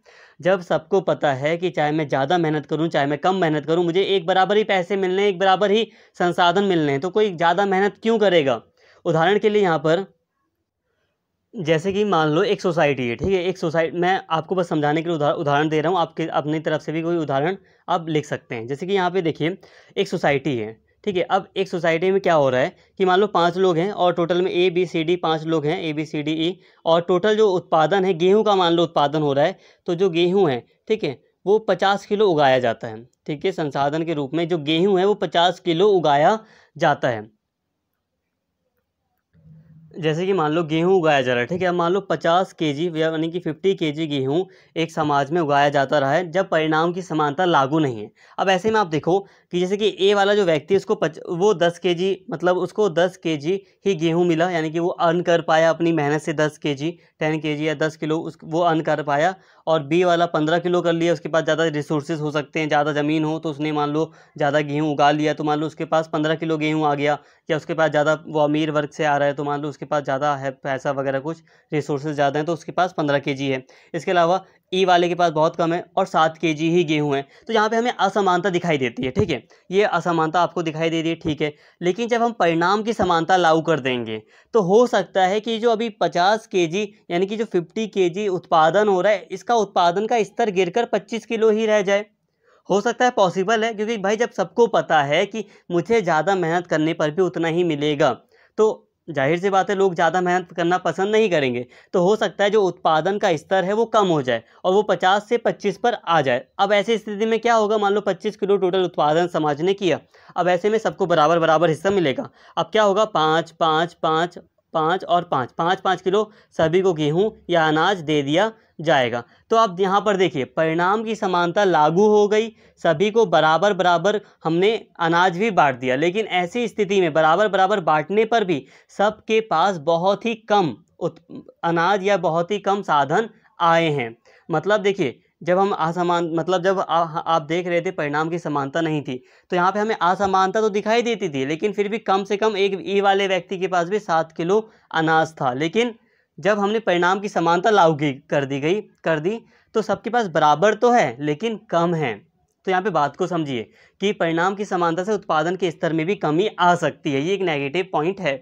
जब सबको पता है कि चाहे मैं ज़्यादा मेहनत करूँ चाहे मैं कम मेहनत करूँ मुझे एक बराबर ही पैसे मिलने एक बराबर ही संसाधन मिलने हैं तो कोई ज़्यादा मेहनत क्यों करेगा उदाहरण के लिए यहाँ पर जैसे कि मान लो एक सोसाइटी है ठीक है एक सोसाइटी मैं आपको बस समझाने के लिए उदाहरण उदाहरण दे रहा हूँ आपके अपनी तरफ से भी कोई उदाहरण आप लिख सकते हैं जैसे कि यहाँ पे देखिए एक सोसाइटी है ठीक है अब एक सोसाइटी में क्या हो रहा है कि मान लो पाँच लोग हैं और टोटल में ए बी सी डी पाँच लोग हैं A B C D E और टोटल जो उत्पादन है गेहूँ का मान लो उत्पादन हो रहा है तो जो गेहूँ है ठीक है वो पचास किलो उगाया जाता है ठीक है संसाधन के रूप में जो गेहूँ है वो पचास किलो उगाया जाता है जैसे कि मान लो गेहूँ उगाया जा रहा है ठीक है मान लो पचास के जी यानी कि फिफ्टी के जी गेहूँ एक समाज में उगाया जाता रहा है जब परिणाम की समानता लागू नहीं है अब ऐसे में आप देखो कि जैसे कि ए वाला जो व्यक्ति उसको पच वो दस के जी मतलब उसको दस के जी ही गेहूँ मिला यानी कि वो अर्न कर पाया अपनी मेहनत से दस के जी टेन के जी या दस किलो उस वो अर्न कर पाया और बी वाला पंद्रह किलो कर लिया उसके पास ज़्यादा रिसोर्सेज हो सकते हैं ज़्यादा ज़मीन हो तो उसने मान लो ज़्यादा गेहूँ उगा लिया तो मान लो उसके पास पंद्रह किलो गेहूँ आ गया या उसके पास ज़्यादा वो अमीर वर्ग से आ रहा है तो मान लो उसके पास ज़्यादा है पैसा वगैरह कुछ रिसोर्सेज ज़्यादा हैं तो उसके पास पंद्रह के जी है इसके अलावा ई वाले के पास बहुत कम है और सात के जी ही गेहूँ है तो यहाँ पे हमें असमानता दिखाई देती है ठीक है ये असमानता आपको दिखाई दे रही है ठीक है लेकिन जब हम परिणाम की समानता लागू कर देंगे तो हो सकता है कि जो अभी पचास के जी यानी कि जो फिफ्टी के जी उत्पादन हो रहा है इसका उत्पादन का स्तर गिर कर पच्चीस किलो ही रह जाए हो सकता है पॉसिबल है क्योंकि भाई जब सबको पता है कि मुझे ज़्यादा मेहनत करने पर भी उतना ही मिलेगा तो जाहिर सी बात है लोग ज़्यादा मेहनत करना पसंद नहीं करेंगे तो हो सकता है जो उत्पादन का स्तर है वो कम हो जाए और वो 50 से 25 पर आ जाए अब ऐसी स्थिति में क्या होगा मान लो 25 किलो टोटल उत्पादन समाज ने किया अब ऐसे में सबको बराबर बराबर हिस्सा मिलेगा अब क्या होगा पाँच पाँच पाँच पाँच और पाँच पाँच पाँच किलो सभी को गेहूं या अनाज दे दिया जाएगा तो अब यहाँ पर देखिए परिणाम की समानता लागू हो गई सभी को बराबर बराबर हमने अनाज भी बांट दिया लेकिन ऐसी स्थिति में बराबर बराबर बांटने पर भी सबके पास बहुत ही कम अनाज या बहुत ही कम साधन आए हैं मतलब देखिए जब हम असमान मतलब जब आ, आप देख रहे थे परिणाम की समानता नहीं थी तो यहाँ पे हमें असमानता तो दिखाई देती थी लेकिन फिर भी कम से कम एक ई वाले व्यक्ति के पास भी सात किलो अनाज था लेकिन जब हमने परिणाम की समानता लागू कर दी गई कर दी तो सबके पास बराबर तो है लेकिन कम है तो यहाँ पे बात को समझिए कि परिणाम की समानता से उत्पादन के स्तर में भी कमी आ सकती है ये एक नेगेटिव पॉइंट है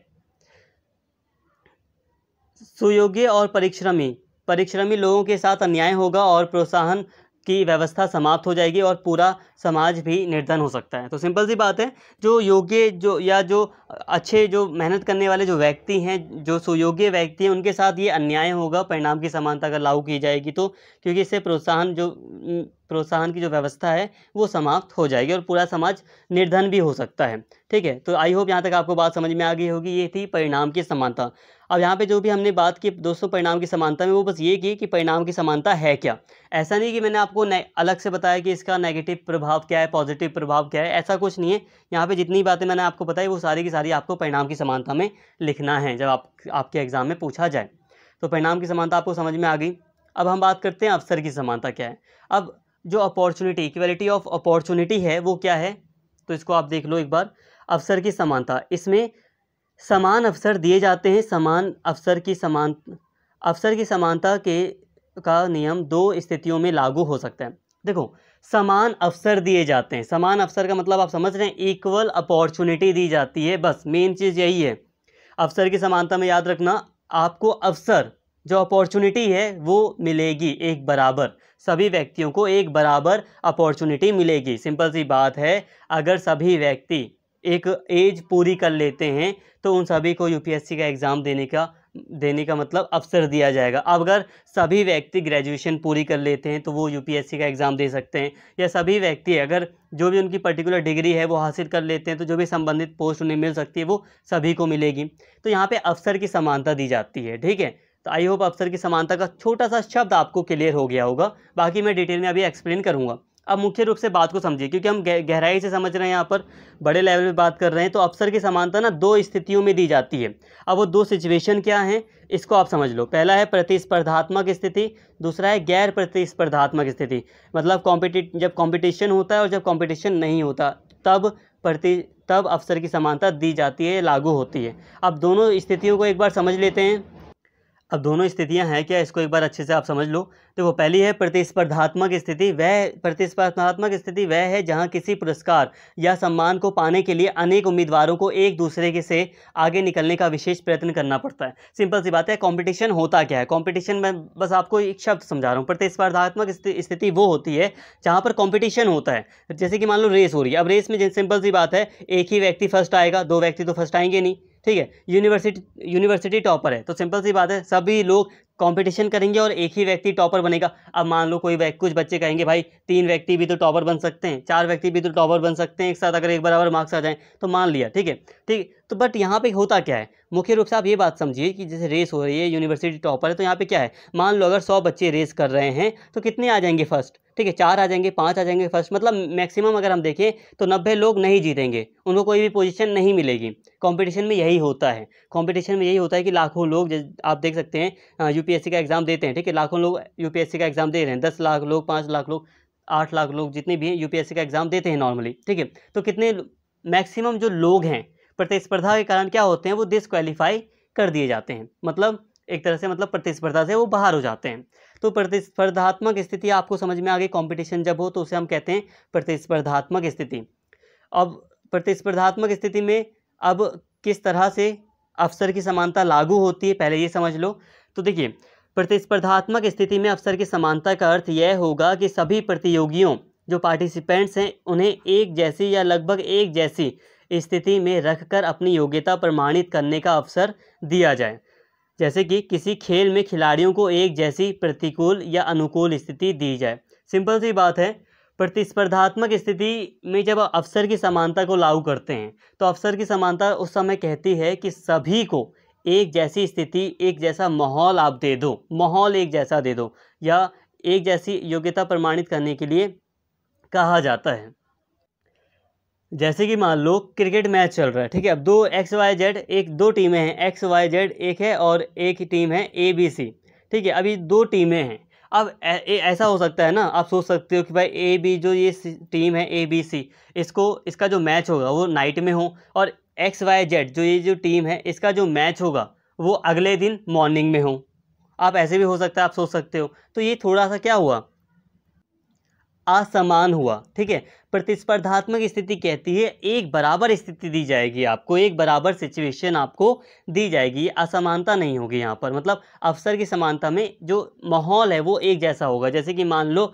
सुयोग्य और परिश्रमी परिश्रमी लोगों के साथ अन्याय होगा और प्रोत्साहन की व्यवस्था समाप्त हो जाएगी और पूरा समाज भी निर्धन हो सकता है तो सिंपल सी बात है जो योग्य जो या जो अच्छे जो मेहनत करने वाले जो व्यक्ति हैं जो सुयोग्य व्यक्ति हैं उनके साथ ये अन्याय होगा परिणाम की समानता अगर लागू की जाएगी तो क्योंकि इससे प्रोत्साहन जो प्रोत्साहन की जो व्यवस्था है वो समाप्त हो जाएगी और पूरा समाज निर्धन भी हो सकता है ठीक है तो आई होप यहाँ तक आपको बात समझ में आ गई होगी ये थी परिणाम की समानता अब यहाँ पे जो भी हमने बात की दोस्तों परिणाम की समानता में वो बस ये की कि परिणाम की समानता है क्या ऐसा नहीं कि मैंने आपको अलग से बताया कि इसका नेगेटिव प्रभाव क्या है पॉजिटिव प्रभाव क्या है ऐसा कुछ नहीं है यहाँ पर जितनी बातें मैंने आपको बताई वो सारी की सारी आपको परिणाम की समानता में लिखना है जब आप आपके एग्ज़ाम में पूछा जाए तो परिणाम की समानता आपको समझ में आ गई अब हम बात करते हैं अवसर की समानता क्या है अब जो अपॉर्चुनिटी इक्वलिटी ऑफ अपॉर्चुनिटी है वो क्या है तो इसको आप देख लो एक बार अवसर की समानता इसमें समान अवसर दिए जाते हैं समान अवसर की समान अवसर की समानता के का नियम दो स्थितियों में लागू हो सकता है देखो समान अवसर दिए जाते हैं समान अवसर का मतलब आप समझ रहे हैं इक्वल अपॉर्चुनिटी दी जाती है बस मेन चीज़ यही है अवसर की समानता में याद रखना आपको अवसर जो अपॉर्चुनिटी है वो मिलेगी एक बराबर सभी व्यक्तियों को एक बराबर अपॉर्चुनिटी मिलेगी सिंपल सी बात है अगर सभी व्यक्ति एक एज पूरी कर लेते हैं तो उन सभी को यूपीएससी का एग्ज़ाम देने का देने का मतलब अवसर दिया जाएगा अब अगर सभी व्यक्ति ग्रेजुएशन पूरी कर लेते हैं तो वो यूपीएससी का एग्ज़ाम दे सकते हैं या सभी व्यक्ति अगर जो भी उनकी पर्टिकुलर डिग्री है वो हासिल कर लेते हैं तो जो भी संबंधित पोस्ट उन्हें मिल सकती है वो सभी को मिलेगी तो यहाँ पर अवसर की समानता दी जाती है ठीक है तो आई होप अवसर की समानता का छोटा सा शब्द आपको क्लियर हो गया होगा बाकी मैं डिटेल में अभी एक्सप्लेन करूँगा अब मुख्य रूप से बात को समझिए क्योंकि हम गहराई से समझ रहे हैं यहाँ पर बड़े लेवल पे बात कर रहे हैं तो अवसर की समानता ना दो स्थितियों में दी जाती है अब वो दो सिचुएशन क्या हैं इसको आप समझ लो पहला है प्रतिस्पर्धात्मक स्थिति दूसरा है गैर प्रतिस्पर्धात्मक स्थिति मतलब कॉम्पिटि जब कॉम्पिटिशन होता है और जब कॉम्पिटिशन नहीं होता तब प्रति तब अवसर की समानता दी जाती है लागू होती है अब दोनों स्थितियों को एक बार समझ लेते हैं अब दोनों स्थितियां हैं क्या इसको एक बार अच्छे से आप समझ लो वो पहली है प्रतिस्पर्धात्मक स्थिति वह प्रतिस्पर्धात्मक स्थिति वह है जहां किसी पुरस्कार या सम्मान को पाने के लिए अनेक उम्मीदवारों को एक दूसरे के से आगे निकलने का विशेष प्रयत्न करना पड़ता है सिंपल सी बात है कॉम्पिटिशन होता क्या है कॉम्पिटिशन में बस आपको एक शब्द समझा रहा हूँ प्रतिस्पर्धात्मक स्थिति वो होती है जहाँ पर कॉम्पिटिशन होता है जैसे कि मान लो रेस हो रही है अब रेस में सिंपल सी बात है एक ही व्यक्ति फर्स्ट आएगा दो व्यक्ति तो फर्स्ट आएंगे नहीं ठीक है यूनिवर्सिटी यूनिवर्सिटी टॉपर है तो सिंपल सी बात है सभी लोग कंपटीशन करेंगे और एक ही व्यक्ति टॉपर बनेगा अब मान लो कोई व्यक्ति कुछ बच्चे कहेंगे भाई तीन व्यक्ति भी तो टॉपर बन सकते हैं चार व्यक्ति भी तो टॉपर बन सकते हैं एक साथ अगर एक बराबर मार्क्स आ जाएं तो मान लिया ठीक है ठीक तो बट यहाँ पे होता क्या है मुख्य रूप से आप ये बात समझिए कि जैसे रेस हो रही है यूनिवर्सिटी टॉपर है तो यहाँ पे क्या है मान लो अगर सौ बच्चे रेस कर रहे हैं तो कितने आ जाएंगे फर्स्ट ठीक है चार आ जाएंगे पाँच आ जाएंगे फर्स्ट मतलब मैक्सिमम अगर हम देखें तो नब्बे लोग नहीं जीतेंगे उनको कोई भी पोजीशन नहीं मिलेगी कंपटीशन में यही होता है कंपटीशन में यही होता है कि लाखों लोग आप देख सकते हैं यू यूपीएससी का एग्ज़ाम देते हैं ठीक है लाखों लोग यूपीएससी का एग्ज़ाम दे रहे हैं दस लाख लोग पाँच लाख लोग आठ लाख लोग जितने भी हैं यूपीएससी का एग्ज़ाम देते हैं नॉर्मली ठीक है तो कितने मैक्सिमम जो लोग हैं प्रतिस्पर्धा के कारण क्या होते हैं वो डिसक्वालीफाई कर दिए जाते हैं मतलब एक तरह से मतलब प्रतिस्पर्धा से वो बाहर हो जाते हैं तो प्रतिस्पर्धात्मक स्थिति आपको समझ में आ गई कॉम्पिटिशन जब हो तो उसे हम कहते हैं प्रतिस्पर्धात्मक स्थिति अब प्रतिस्पर्धात्मक स्थिति में अब किस तरह से अवसर की समानता लागू होती है पहले ये समझ लो तो देखिए प्रतिस्पर्धात्मक स्थिति में अवसर की समानता का अर्थ यह होगा कि सभी प्रतियोगियों जो पार्टिसिपेंट्स हैं उन्हें एक जैसी या लगभग एक जैसी स्थिति में रखकर अपनी योग्यता प्रमाणित करने का अवसर दिया जाए जैसे कि किसी खेल में खिलाड़ियों को एक जैसी प्रतिकूल या अनुकूल स्थिति दी जाए सिंपल सी बात है प्रतिस्पर्धात्मक स्थिति में जब अवसर की समानता को लागू करते हैं तो अवसर की समानता उस समय कहती है कि सभी को एक जैसी स्थिति एक जैसा माहौल आप दे दो माहौल एक जैसा दे दो या एक जैसी योग्यता प्रमाणित करने के लिए कहा जाता है जैसे कि मान लो क्रिकेट मैच चल रहा है ठीक है अब दो एक्स वाई जेड एक दो टीमें हैं एक्स वाई जेड एक है और एक ही टीम है ए बी सी ठीक है अभी दो टीमें हैं अब ऐसा हो सकता है ना आप सोच सकते हो कि भाई ए बी जो ये टीम है ए बी सी इसको इसका जो मैच होगा वो नाइट में हो और एक्स वाई जेड जो ये जो टीम है इसका जो मैच होगा वो अगले दिन मॉर्निंग में हो आप ऐसे भी हो सकता है आप सोच सकते हो तो ये थोड़ा सा क्या हुआ असमान हुआ ठीक है प्रतिस्पर्धात्मक स्थिति कहती है एक बराबर स्थिति दी जाएगी आपको एक बराबर सिचुएशन आपको दी जाएगी असमानता नहीं होगी यहाँ पर मतलब अवसर की समानता में जो माहौल है वो एक जैसा होगा जैसे कि मान लो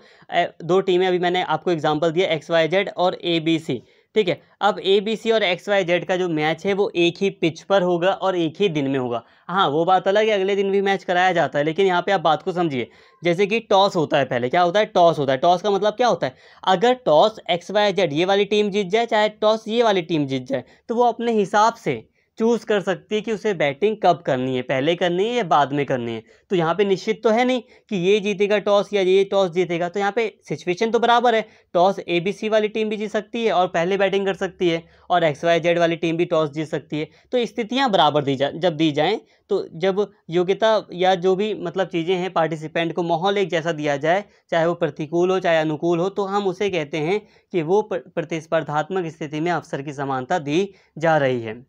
दो टीमें अभी मैंने आपको एग्जांपल दिया एक्स वाई जेड और ए बी सी ठीक है अब ए बी सी और एक्स वाई जेड का जो मैच है वो एक ही पिच पर होगा और एक ही दिन में होगा हाँ वो बात अलग है अगले दिन भी मैच कराया जाता है लेकिन यहाँ पे आप बात को समझिए जैसे कि टॉस होता है पहले क्या होता है टॉस होता है टॉस का मतलब क्या होता है अगर टॉस एक्स वाई जेड ये वाली टीम जीत जाए चाहे टॉस ये वाली टीम जीत जाए तो वो अपने हिसाब से चूज़ कर सकती है कि उसे बैटिंग कब करनी है पहले करनी है या बाद में करनी है तो यहाँ पे निश्चित तो है नहीं कि ये जीतेगा टॉस या ये टॉस जीतेगा तो यहाँ पे सिचुएशन तो बराबर है टॉस ए बी सी वाली टीम भी जीत सकती है और पहले बैटिंग कर सकती है और एक्स वाई जेड वाली टीम भी टॉस जीत सकती है तो स्थितियाँ बराबर दी जा जब दी जाएँ तो जब योग्यता या जो भी मतलब चीज़ें हैं पार्टिसिपेंट को माहौल एक जैसा दिया जाए चाहे वो प्रतिकूल हो चाहे अनुकूल हो तो हम उसे कहते हैं कि वो प्रतिस्पर्धात्मक स्थिति में अवसर की समानता दी जा रही है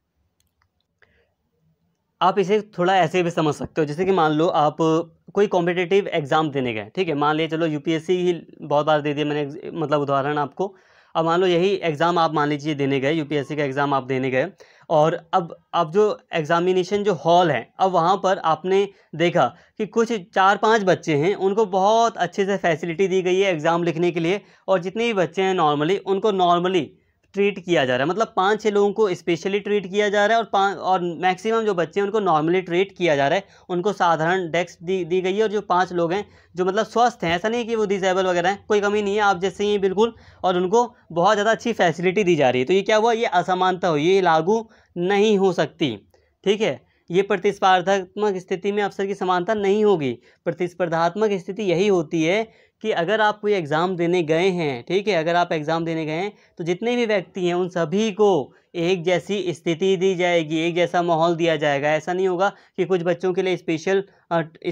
आप इसे थोड़ा ऐसे भी समझ सकते हो जैसे कि मान लो आप कोई कॉम्पिटेटिव एग्ज़ाम देने गए ठीक है मान लिए चलो यूपीएससी ही बहुत बार दे दिया मैंने मतलब उदाहरण आपको अब मान लो यही एग्ज़ाम आप मान लीजिए देने गए यूपीएससी का एग्ज़ाम आप देने गए और अब अब जो एग्ज़ामिनेशन जो हॉल है अब वहाँ पर आपने देखा कि कुछ चार पांच बच्चे हैं उनको बहुत अच्छे से फैसिलिटी दी गई है एग्ज़ाम लिखने के लिए और जितने भी बच्चे हैं नॉर्मली उनको नॉर्मली ट्रीट किया जा रहा है मतलब पाँच छः लोगों को स्पेशली ट्रीट किया जा रहा है और पाँच और मैक्सिमम जो बच्चे हैं उनको नॉर्मली ट्रीट किया जा रहा है उनको साधारण डेस्क दी दी गई है और जो पाँच लोग हैं जो मतलब स्वस्थ हैं ऐसा नहीं कि वो डिजेबल वगैरह हैं कोई कमी नहीं है आप जैसे ही बिल्कुल और उनको बहुत ज़्यादा अच्छी फैसिलिटी दी जा रही है तो ये क्या हुआ ये असमानता हुई ये लागू नहीं हो सकती ठीक है ये प्रतिस्पर्धात्मक स्थिति में अवसर की समानता नहीं होगी प्रतिस्पर्धात्मक स्थिति यही होती है कि अगर आप कोई एग्ज़ाम देने गए हैं ठीक है अगर आप एग्ज़ाम देने गए हैं तो जितने भी व्यक्ति हैं उन सभी को एक जैसी स्थिति दी जाएगी एक जैसा माहौल दिया जाएगा ऐसा नहीं होगा कि कुछ बच्चों के लिए स्पेशल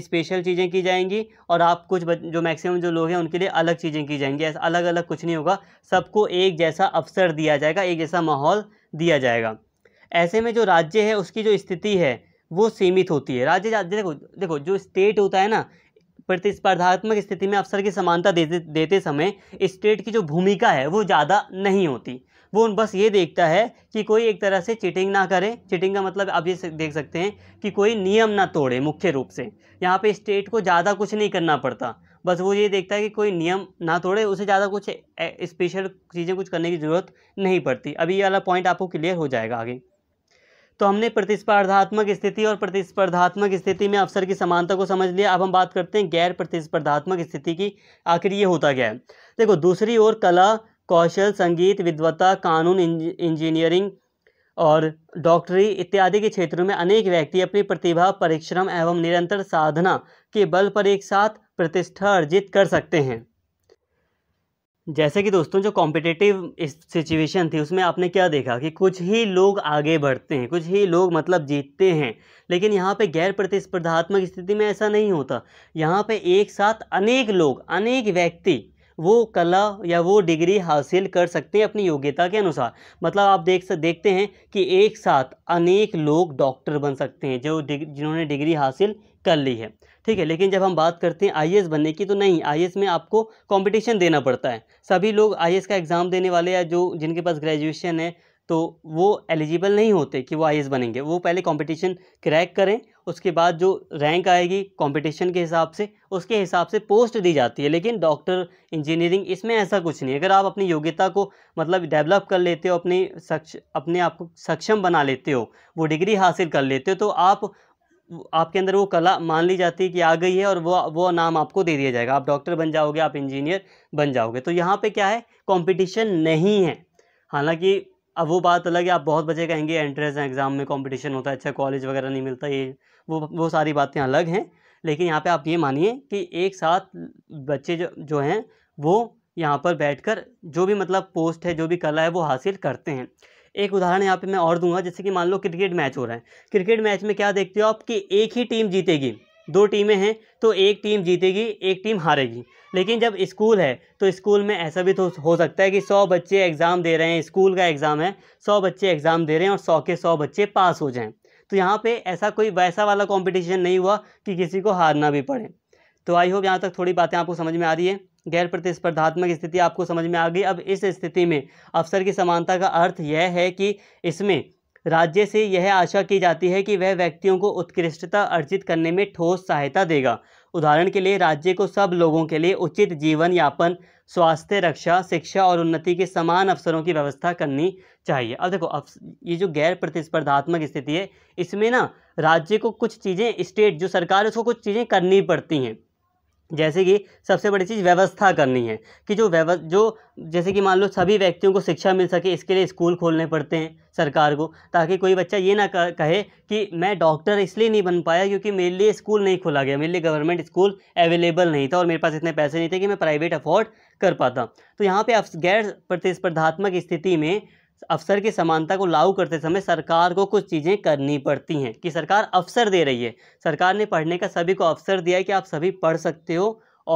स्पेशल चीज़ें की जाएंगी और आप कुछ बच, जो मैक्सिमम जो लोग हैं उनके लिए अलग चीज़ें की जाएंगी ऐसा अलग अलग कुछ नहीं होगा सबको एक जैसा अवसर दिया जाएगा एक जैसा माहौल दिया जाएगा ऐसे में जो राज्य है उसकी जो स्थिति है वो सीमित होती है राज्य देखो देखो जो स्टेट होता है ना प्रतिस्पर्धात्मक स्थिति में अवसर की समानता देते देते समय स्टेट की जो भूमिका है वो ज़्यादा नहीं होती वो बस ये देखता है कि कोई एक तरह से चीटिंग ना करे चीटिंग का मतलब आप ये देख सकते हैं कि कोई नियम ना तोड़े मुख्य रूप से यहाँ पे स्टेट को ज़्यादा कुछ नहीं करना पड़ता बस वो ये देखता है कि कोई नियम ना तोड़े उसे ज़्यादा कुछ स्पेशल चीज़ें कुछ करने की ज़रूरत नहीं पड़ती अभी ये वाला पॉइंट आपको क्लियर हो जाएगा आगे तो हमने प्रतिस्पर्धात्मक स्थिति और प्रतिस्पर्धात्मक स्थिति में अवसर की समानता को समझ लिया अब हम बात करते हैं गैर प्रतिस्पर्धात्मक स्थिति की आखिर ये होता क्या है देखो दूसरी ओर कला कौशल संगीत विद्वता कानून इंजीनियरिंग और डॉक्टरी इत्यादि के क्षेत्रों में अनेक व्यक्ति अपनी प्रतिभा परिश्रम एवं निरंतर साधना के बल पर एक साथ प्रतिष्ठा अर्जित कर सकते हैं जैसे कि दोस्तों जो कॉम्पिटेटिव सिचुएशन थी उसमें आपने क्या देखा कि कुछ ही लोग आगे बढ़ते हैं कुछ ही लोग मतलब जीतते हैं लेकिन यहाँ पे गैर प्रतिस्पर्धात्मक स्थिति में ऐसा नहीं होता यहाँ पे एक साथ अनेक लोग अनेक व्यक्ति वो कला या वो डिग्री हासिल कर सकते हैं अपनी योग्यता के अनुसार मतलब आप देख सक देखते हैं कि एक साथ अनेक लोग डॉक्टर बन सकते हैं जो डिग, जिन्होंने डिग्री हासिल कर ली है ठीक है लेकिन जब हम बात करते हैं आई बनने की तो नहीं आई में आपको कॉम्पिटिशन देना पड़ता है सभी लोग आई का एग्ज़ाम देने वाले या जो जिनके पास ग्रेजुएशन है तो वो एलिजिबल नहीं होते कि वो आई बनेंगे वो पहले कंपटीशन क्रैक करें उसके बाद जो रैंक आएगी कंपटीशन के हिसाब से उसके हिसाब से पोस्ट दी जाती है लेकिन डॉक्टर इंजीनियरिंग इसमें ऐसा कुछ नहीं अगर आप अपनी योग्यता को मतलब डेवलप कर लेते हो अपनी सक्ष अपने आप को सक्षम बना लेते हो वो डिग्री हासिल कर लेते हो तो आप आपके अंदर वो कला मान ली जाती है कि आ गई है और वो वो नाम आपको दे दिया जाएगा आप डॉक्टर बन जाओगे आप इंजीनियर बन जाओगे तो यहाँ पे क्या है कंपटीशन नहीं है हालांकि अब वो बात अलग है आप बहुत बच्चे कहेंगे एंट्रेंस एग्ज़ाम में कंपटीशन होता है अच्छा कॉलेज वगैरह नहीं मिलता ये वो वो सारी बातें अलग हैं लेकिन यहाँ पर आप ये मानिए कि एक साथ बच्चे जो जो हैं वो यहाँ पर बैठ जो भी मतलब पोस्ट है जो भी कला है वो हासिल करते हैं एक उदाहरण यहाँ पे मैं और दूंगा जैसे कि मान लो क्रिकेट मैच हो रहा है क्रिकेट मैच में क्या देखते हो आप कि एक ही टीम जीतेगी दो टीमें हैं तो एक टीम जीतेगी एक टीम हारेगी लेकिन जब स्कूल है तो स्कूल में ऐसा भी तो हो सकता है कि सौ बच्चे एग्ज़ाम दे रहे हैं स्कूल का एग्ज़ाम है सौ बच्चे एग्ज़ाम दे रहे हैं और सौ के सौ बच्चे पास हो जाएँ तो यहाँ पर ऐसा कोई वैसा वाला कॉम्पिटिशन नहीं हुआ कि किसी को हारना भी पड़े तो आई होप यहाँ तक थोड़ी बातें आपको समझ में आ रही है गैर प्रतिस्पर्धात्मक स्थिति आपको समझ में आ गई अब इस स्थिति में अवसर की समानता का अर्थ यह है कि इसमें राज्य से यह आशा की जाती है कि वह व्यक्तियों को उत्कृष्टता अर्जित करने में ठोस सहायता देगा उदाहरण के लिए राज्य को सब लोगों के लिए उचित जीवन यापन स्वास्थ्य रक्षा शिक्षा और उन्नति के समान अवसरों की व्यवस्था करनी चाहिए अब देखो अब ये जो गैर प्रतिस्पर्धात्मक स्थिति है इसमें ना राज्य को कुछ चीज़ें स्टेट जो सरकार है उसको कुछ चीज़ें करनी पड़ती हैं जैसे कि सबसे बड़ी चीज़ व्यवस्था करनी है कि जो व्यव जो जैसे कि मान लो सभी व्यक्तियों को शिक्षा मिल सके इसके लिए स्कूल खोलने पड़ते हैं सरकार को ताकि कोई बच्चा ये ना कहे कि मैं डॉक्टर इसलिए नहीं बन पाया क्योंकि मेरे लिए स्कूल नहीं खोला गया मेरे लिए गवर्नमेंट स्कूल अवेलेबल नहीं था और मेरे पास इतने पैसे नहीं थे कि मैं प्राइवेट अफोर्ड कर पाता तो यहाँ पर आप गैर प्रतिस्पर्धात्मक स्थिति में अफसर की समानता को लागू करते समय सरकार को कुछ चीज़ें करनी पड़ती हैं कि सरकार अवसर दे रही है सरकार ने पढ़ने का सभी को अवसर दिया है कि आप सभी पढ़ सकते हो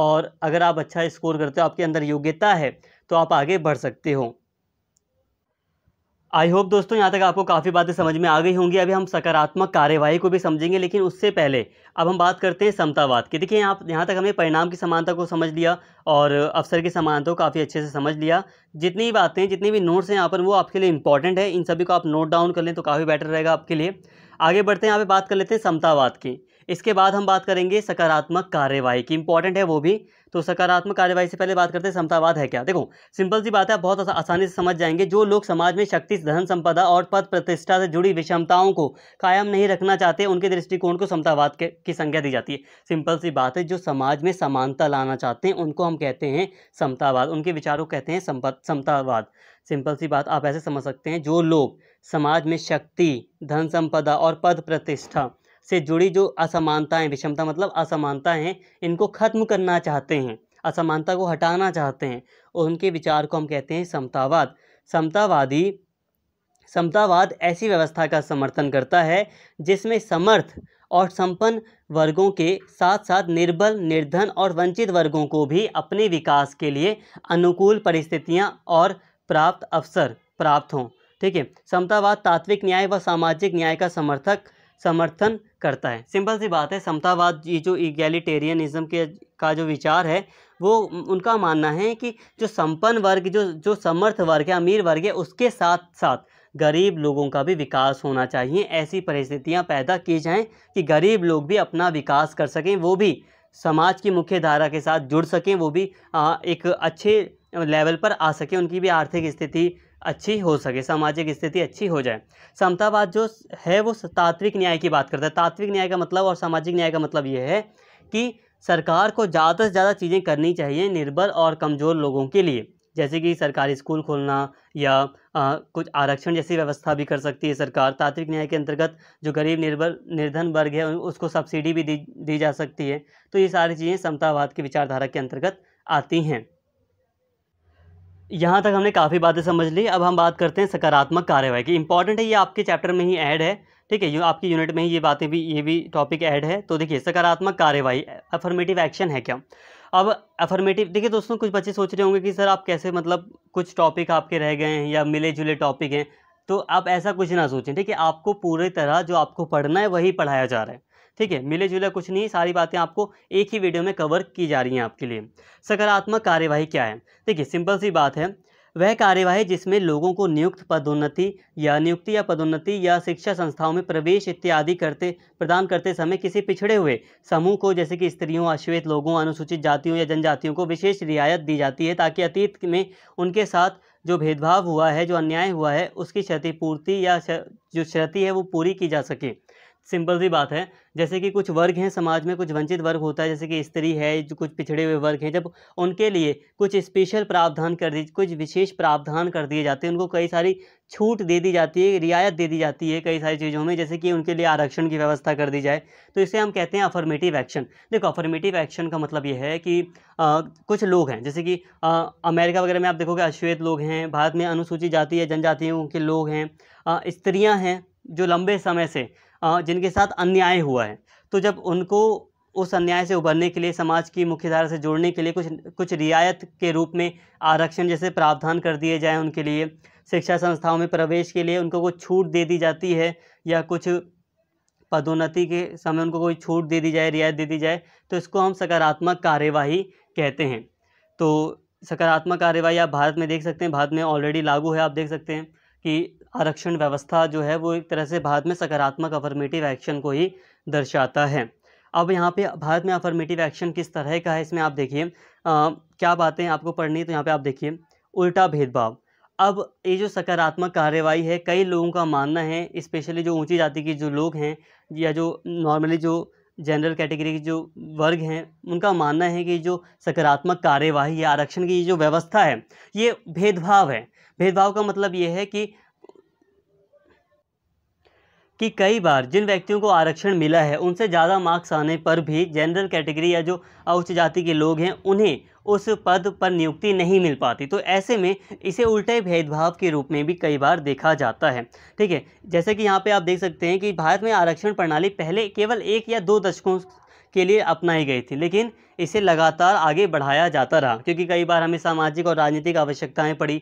और अगर आप अच्छा स्कोर करते हो आपके अंदर योग्यता है तो आप आगे बढ़ सकते हो आई होप दोस्तों यहाँ तक आपको काफ़ी बातें समझ में आ गई होंगी अभी हम सकारात्मक कार्यवाही को भी समझेंगे लेकिन उससे पहले अब हम बात करते हैं समतावाद की देखिए यहाँ यहाँ तक हमें परिणाम की समानता को समझ लिया और अवसर की समानता को काफ़ी अच्छे से समझ लिया जितनी भी बातें जितनी भी नोट्स हैं यहाँ पर वो आपके लिए इंपॉर्टेंट है इन सभी को आप नोट डाउन कर लें तो काफ़ी बेटर रहेगा आपके लिए आगे बढ़ते हैं यहाँ पर बात कर लेते हैं समतावाद की इसके बाद हम बात करेंगे सकारात्मक कार्यवाही की इंपॉर्टेंट है वो भी तो सकारात्मक कार्यवाही से पहले बात करते हैं समतावाद है क्या देखो सिंपल सी बात है आप बहुत आसानी से समझ जाएंगे जो लोग समाज में शक्ति धन संपदा और पद प्रतिष्ठा से जुड़ी विषमताओं को कायम नहीं रखना चाहते उनके दृष्टिकोण को समतावाद की संज्ञा दी जाती है सिंपल सी बात है जो समाज में समानता लाना चाहते हैं उनको हम कहते हैं समतावाद उनके विचारों कहते हैं समतावाद सिंपल सी बात आप ऐसे समझ सकते हैं जो लोग समाज में शक्ति धन संपदा और पद प्रतिष्ठा से जुड़ी जो असमानताएं विषमता मतलब असमानताएं हैं इनको खत्म करना चाहते हैं असमानता को हटाना चाहते हैं और उनके विचार को हम कहते हैं समतावाद समतावादी समतावाद ऐसी व्यवस्था का समर्थन करता है जिसमें समर्थ और संपन्न वर्गों के साथ साथ निर्बल निर्धन और वंचित वर्गों को भी अपने विकास के लिए अनुकूल परिस्थितियां और प्राप्त अवसर प्राप्त हों ठीक है समतावाद तात्विक न्याय व सामाजिक न्याय का समर्थक समर्थन करता है सिंपल सी बात है समतावाद ये जो इगैलीटेरियनिज़्म के का जो विचार है वो उनका मानना है कि जो संपन्न वर्ग जो जो समर्थ वर्ग है अमीर वर्ग है उसके साथ साथ गरीब लोगों का भी विकास होना चाहिए ऐसी परिस्थितियां पैदा की जाएं कि गरीब लोग भी अपना विकास कर सकें वो भी समाज की मुख्य धारा के साथ जुड़ सकें वो भी एक अच्छे लेवल पर आ सकें उनकी भी आर्थिक स्थिति अच्छी हो सके सामाजिक स्थिति अच्छी हो जाए समतावाद जो है वो तात्विक न्याय की बात करता है तात्विक न्याय का मतलब और सामाजिक न्याय का मतलब ये है कि सरकार को ज़्यादा से ज़्यादा चीज़ें करनी चाहिए निर्बल और कमज़ोर लोगों के लिए जैसे कि सरकारी स्कूल खोलना या आ, कुछ आरक्षण जैसी व्यवस्था भी कर सकती है सरकार तात्विक न्याय के अंतर्गत जो गरीब निर्भर निर्धन वर्ग है उसको सब्सिडी भी दी दी जा सकती है तो ये सारी चीज़ें समतावाद की विचारधारा के अंतर्गत आती हैं यहाँ तक हमने काफ़ी बातें समझ ली अब हम बात करते हैं सकारात्मक कार्यवाही की इंपॉर्टेंट है ये आपके चैप्टर में ही ऐड है ठीक है यू आपकी यूनिट में ही ये बातें भी ये भी टॉपिक ऐड है तो देखिए सकारात्मक कार्यवाही अफर्मेटिव एक्शन है क्या अब अफर्मेटिव देखिए दोस्तों कुछ बच्चे सोच रहे होंगे कि सर आप कैसे मतलब कुछ टॉपिक आपके रह गए हैं या मिले जुले टॉपिक हैं तो आप ऐसा कुछ ना सोचें ठीक है आपको पूरी तरह जो आपको पढ़ना है वही पढ़ाया जा रहा है ठीक है मिले जुले कुछ नहीं सारी बातें आपको एक ही वीडियो में कवर की जा रही हैं आपके लिए सकारात्मक कार्यवाही क्या है देखिए सिंपल सी बात है वह कार्यवाही जिसमें लोगों को नियुक्त पदोन्नति या नियुक्ति या पदोन्नति या शिक्षा संस्थाओं में प्रवेश इत्यादि करते प्रदान करते समय किसी पिछड़े हुए समूह को जैसे कि स्त्रियों अश्वेत लोगों अनुसूचित जातियों या जनजातियों को विशेष रियायत दी जाती है ताकि अतीत में उनके साथ जो भेदभाव हुआ है जो अन्याय हुआ है उसकी क्षतिपूर्ति या जो क्षति है वो पूरी की जा सके सिंपल सी बात है जैसे कि कुछ वर्ग हैं समाज में कुछ वंचित वर्ग होता है जैसे कि स्त्री है जो कुछ पिछड़े हुए वर्ग हैं जब उनके लिए कुछ स्पेशल प्रावधान कर दी कुछ विशेष प्रावधान कर दिए जाते हैं उनको कई सारी छूट दे दी जाती है रियायत दे दी जाती है कई सारी चीज़ों में जैसे कि उनके लिए आरक्षण की व्यवस्था कर दी जाए तो इसे हम कहते हैं अफर्मेटिव एक्शन देखो अफर्मेटिव एक्शन का मतलब ये है कि आ, कुछ लोग हैं जैसे कि आ, अमेरिका वगैरह में आप देखोगे अश्वेत लोग हैं भारत में अनुसूचित जाति या जनजातियों के लोग हैं स्त्रियाँ हैं जो लंबे समय से जिनके साथ अन्याय हुआ है तो जब उनको उस अन्याय से उबरने के लिए समाज की मुख्यधारा से जोड़ने के लिए कुछ कुछ रियायत के रूप में आरक्षण जैसे प्रावधान कर दिए जाए उनके लिए शिक्षा संस्थाओं में प्रवेश के लिए उनको कुछ छूट दे दी जाती है या कुछ पदोन्नति के समय उनको कोई छूट दे दी जाए रियायत दे दी जाए तो इसको हम सकारात्मक कार्यवाही कहते हैं तो सकारात्मक कार्यवाही आप भारत में देख सकते हैं भारत में ऑलरेडी लागू है आप देख सकते हैं कि आरक्षण व्यवस्था जो है वो एक तरह से भारत में सकारात्मक अफर्मेटिव एक्शन को ही दर्शाता है अब यहाँ पे भारत में अफर्मेटिव एक्शन किस तरह का है इसमें आप देखिए क्या बातें आपको पढ़नी तो यहाँ पे आप देखिए उल्टा भेदभाव अब ये जो सकारात्मक कार्रवाई है कई लोगों का मानना है स्पेशली जो ऊंची जाति के जो लोग हैं या जो नॉर्मली जो जनरल कैटेगरी के जो वर्ग हैं उनका मानना है कि जो सकारात्मक कार्यवाही या आरक्षण की जो व्यवस्था है ये भेदभाव है भेदभाव का मतलब ये है कि कि कई बार जिन व्यक्तियों को आरक्षण मिला है उनसे ज़्यादा मार्क्स आने पर भी जनरल कैटेगरी या जो उच्च जाति के लोग हैं उन्हें उस पद पर नियुक्ति नहीं मिल पाती तो ऐसे में इसे उल्टे भेदभाव के रूप में भी कई बार देखा जाता है ठीक है जैसे कि यहाँ पे आप देख सकते हैं कि भारत में आरक्षण प्रणाली पहले केवल एक या दो दशकों के लिए अपनाई गई थी लेकिन इसे लगातार आगे बढ़ाया जाता रहा क्योंकि कई बार हमें सामाजिक और राजनीतिक आवश्यकताएँ पड़ी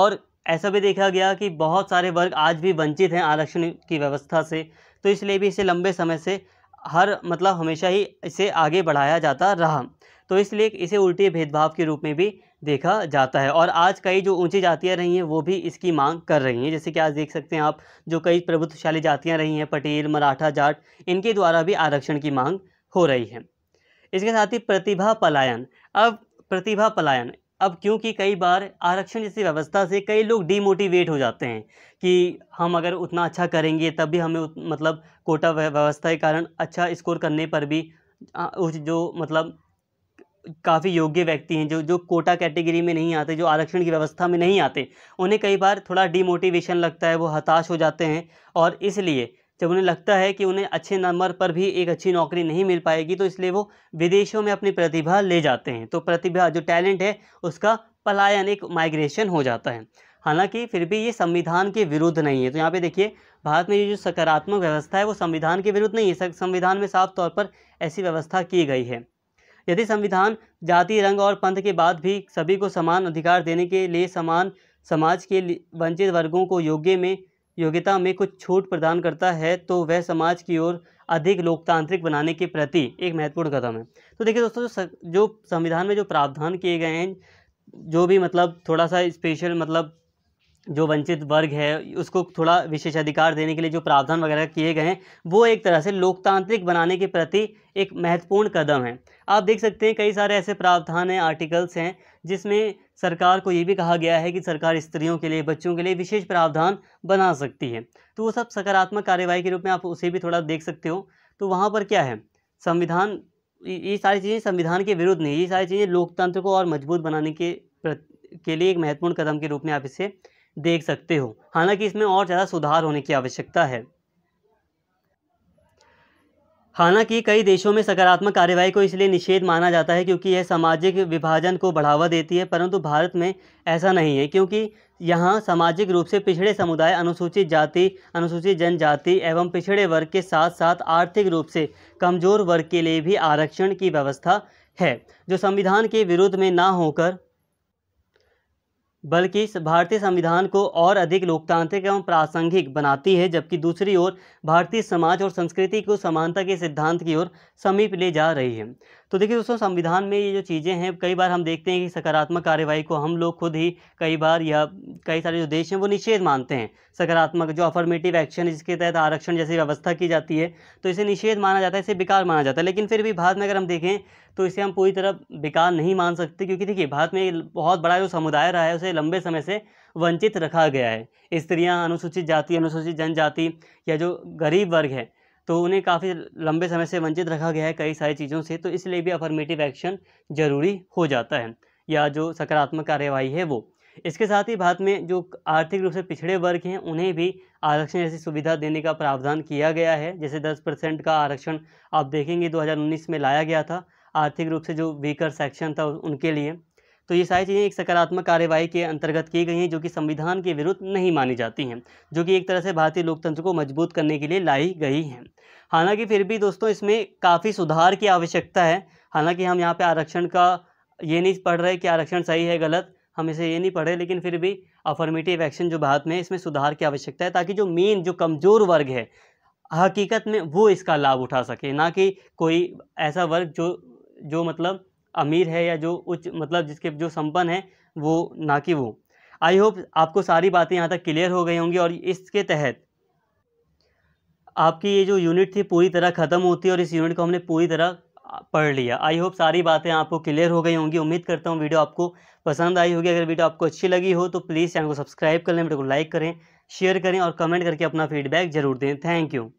और ऐसा भी देखा गया कि बहुत सारे वर्ग आज भी वंचित हैं आरक्षण की व्यवस्था से तो इसलिए भी इसे लंबे समय से हर मतलब हमेशा ही इसे आगे बढ़ाया जाता रहा तो इसलिए इसे उल्टे भेदभाव के रूप में भी देखा जाता है और आज कई जो ऊंची जातियां रही हैं वो भी इसकी मांग कर रही हैं जैसे कि आज देख सकते हैं आप जो कई प्रभुत्वशाली जातियां रही हैं पटेल मराठा जाट इनके द्वारा भी आरक्षण की मांग हो रही है इसके साथ ही प्रतिभा पलायन अब प्रतिभा पलायन अब क्योंकि कई बार आरक्षण जैसी व्यवस्था से कई लोग डीमोटिवेट हो जाते हैं कि हम अगर उतना अच्छा करेंगे तब भी हमें उत, मतलब कोटा व्यवस्था के कारण अच्छा स्कोर करने पर भी उस जो मतलब काफ़ी योग्य व्यक्ति हैं जो जो कोटा कैटेगरी में नहीं आते जो आरक्षण की व्यवस्था में नहीं आते उन्हें कई बार थोड़ा डीमोटिवेशन लगता है वो हताश हो जाते हैं और इसलिए जब उन्हें लगता है कि उन्हें अच्छे नंबर पर भी एक अच्छी नौकरी नहीं मिल पाएगी तो इसलिए वो विदेशों में अपनी प्रतिभा ले जाते हैं तो प्रतिभा जो टैलेंट है उसका पलायन एक माइग्रेशन हो जाता है हालांकि फिर भी ये संविधान के विरुद्ध नहीं है तो यहाँ पे देखिए भारत में ये जो सकारात्मक व्यवस्था है वो संविधान के विरुद्ध नहीं है संविधान में साफ तौर पर ऐसी व्यवस्था की गई है यदि संविधान जाति रंग और पंथ के बाद भी सभी को समान अधिकार देने के लिए समान समाज के वंचित वर्गों को योग्य में योग्यता में कुछ छूट प्रदान करता है तो वह समाज की ओर अधिक लोकतांत्रिक बनाने के प्रति एक महत्वपूर्ण कदम है तो देखिए दोस्तों जो जो संविधान में जो प्रावधान किए गए हैं जो भी मतलब थोड़ा सा स्पेशल मतलब जो वंचित वर्ग है उसको थोड़ा विशेषाधिकार देने के लिए जो प्रावधान वगैरह किए गए हैं वो एक तरह से लोकतांत्रिक बनाने के प्रति एक महत्वपूर्ण कदम है आप देख सकते हैं कई सारे ऐसे प्रावधान हैं आर्टिकल्स हैं जिसमें सरकार को ये भी कहा गया है कि सरकार स्त्रियों के लिए बच्चों के लिए विशेष प्रावधान बना सकती है तो वो सब सकारात्मक कार्यवाही के रूप में आप उसे भी थोड़ा देख सकते हो तो वहाँ पर क्या है संविधान ये सारी चीज़ें संविधान के विरुद्ध नहीं ये सारी चीज़ें लोकतंत्र को और मजबूत बनाने के के लिए एक महत्वपूर्ण कदम के रूप में आप इसे देख सकते हो हालांकि इसमें और ज़्यादा सुधार होने की आवश्यकता है हालांकि कई देशों में सकारात्मक कार्यवाही को इसलिए निषेध माना जाता है क्योंकि यह सामाजिक विभाजन को बढ़ावा देती है परंतु भारत में ऐसा नहीं है क्योंकि यहाँ सामाजिक रूप से पिछड़े समुदाय अनुसूचित जाति अनुसूचित जनजाति एवं पिछड़े वर्ग के साथ साथ आर्थिक रूप से कमज़ोर वर्ग के लिए भी आरक्षण की व्यवस्था है जो संविधान के विरुद्ध में ना होकर बल्कि भारतीय संविधान को और अधिक लोकतांत्रिक एवं प्रासंगिक बनाती है जबकि दूसरी ओर भारतीय समाज और संस्कृति को समानता के सिद्धांत की ओर समीप ले जा रही है तो देखिए दोस्तों संविधान में ये जो चीज़ें हैं कई बार हम देखते हैं कि सकारात्मक कार्यवाही को हम लोग खुद ही कई बार या कई सारे जो देश हैं वो निषेध मानते हैं सकारात्मक जो अफर्मेटिव एक्शन जिसके तहत आरक्षण जैसी व्यवस्था की जाती है तो इसे निषेध माना जाता है इसे बेकार माना जाता है लेकिन फिर भी भारत में अगर हम देखें तो इसे हम पूरी तरह बेकार नहीं मान सकते क्योंकि देखिए भारत में बहुत बड़ा जो समुदाय रहा है उसे लंबे समय से वंचित रखा गया है स्त्रियाँ अनुसूचित जाति अनुसूचित जनजाति या जो गरीब वर्ग है तो उन्हें काफ़ी लंबे समय से वंचित रखा गया है कई सारी चीज़ों से तो इसलिए भी अफर्मेटिव एक्शन ज़रूरी हो जाता है या जो सकारात्मक कार्यवाही है वो इसके साथ ही भारत में जो आर्थिक रूप से पिछड़े वर्ग हैं उन्हें भी आरक्षण जैसी सुविधा देने का प्रावधान किया गया है जैसे 10 परसेंट का आरक्षण आप देखेंगे 2019 में लाया गया था आर्थिक रूप से जो वीकर सेक्शन था उनके लिए तो ये सारी चीज़ें एक सकारात्मक कार्यवाही के अंतर्गत की गई हैं जो कि संविधान के विरुद्ध नहीं मानी जाती हैं जो कि एक तरह से भारतीय लोकतंत्र को मजबूत करने के लिए लाई गई हैं हालांकि फिर भी दोस्तों इसमें काफ़ी सुधार की आवश्यकता है हालांकि हम यहाँ पर आरक्षण का ये नहीं पढ़ रहे कि आरक्षण सही है गलत हम इसे ये नहीं पढ़े लेकिन फिर भी अफर्मेटिव एक्शन जो भारत में है इसमें सुधार की आवश्यकता है ताकि जो मेन जो कमज़ोर वर्ग है हकीकत में वो इसका लाभ उठा सके ना कि कोई ऐसा वर्ग जो जो मतलब अमीर है या जो उच्च मतलब जिसके जो संपन्न है वो ना कि वो आई होप आपको सारी बातें यहाँ तक क्लियर हो गई होंगी और इसके तहत आपकी ये जो यूनिट थी पूरी तरह ख़त्म होती है और इस यूनिट को हमने पूरी तरह पढ़ लिया आई होप सारी बातें आपको क्लियर हो गई होंगी उम्मीद करता हूँ वीडियो आपको पसंद आई होगी अगर वीडियो आपको अच्छी लगी हो तो प्लीज़ चैनल को सब्सक्राइब कर लें वीडियो को लाइक करें शेयर करें और कमेंट करके अपना फीडबैक ज़रूर दें थैंक यू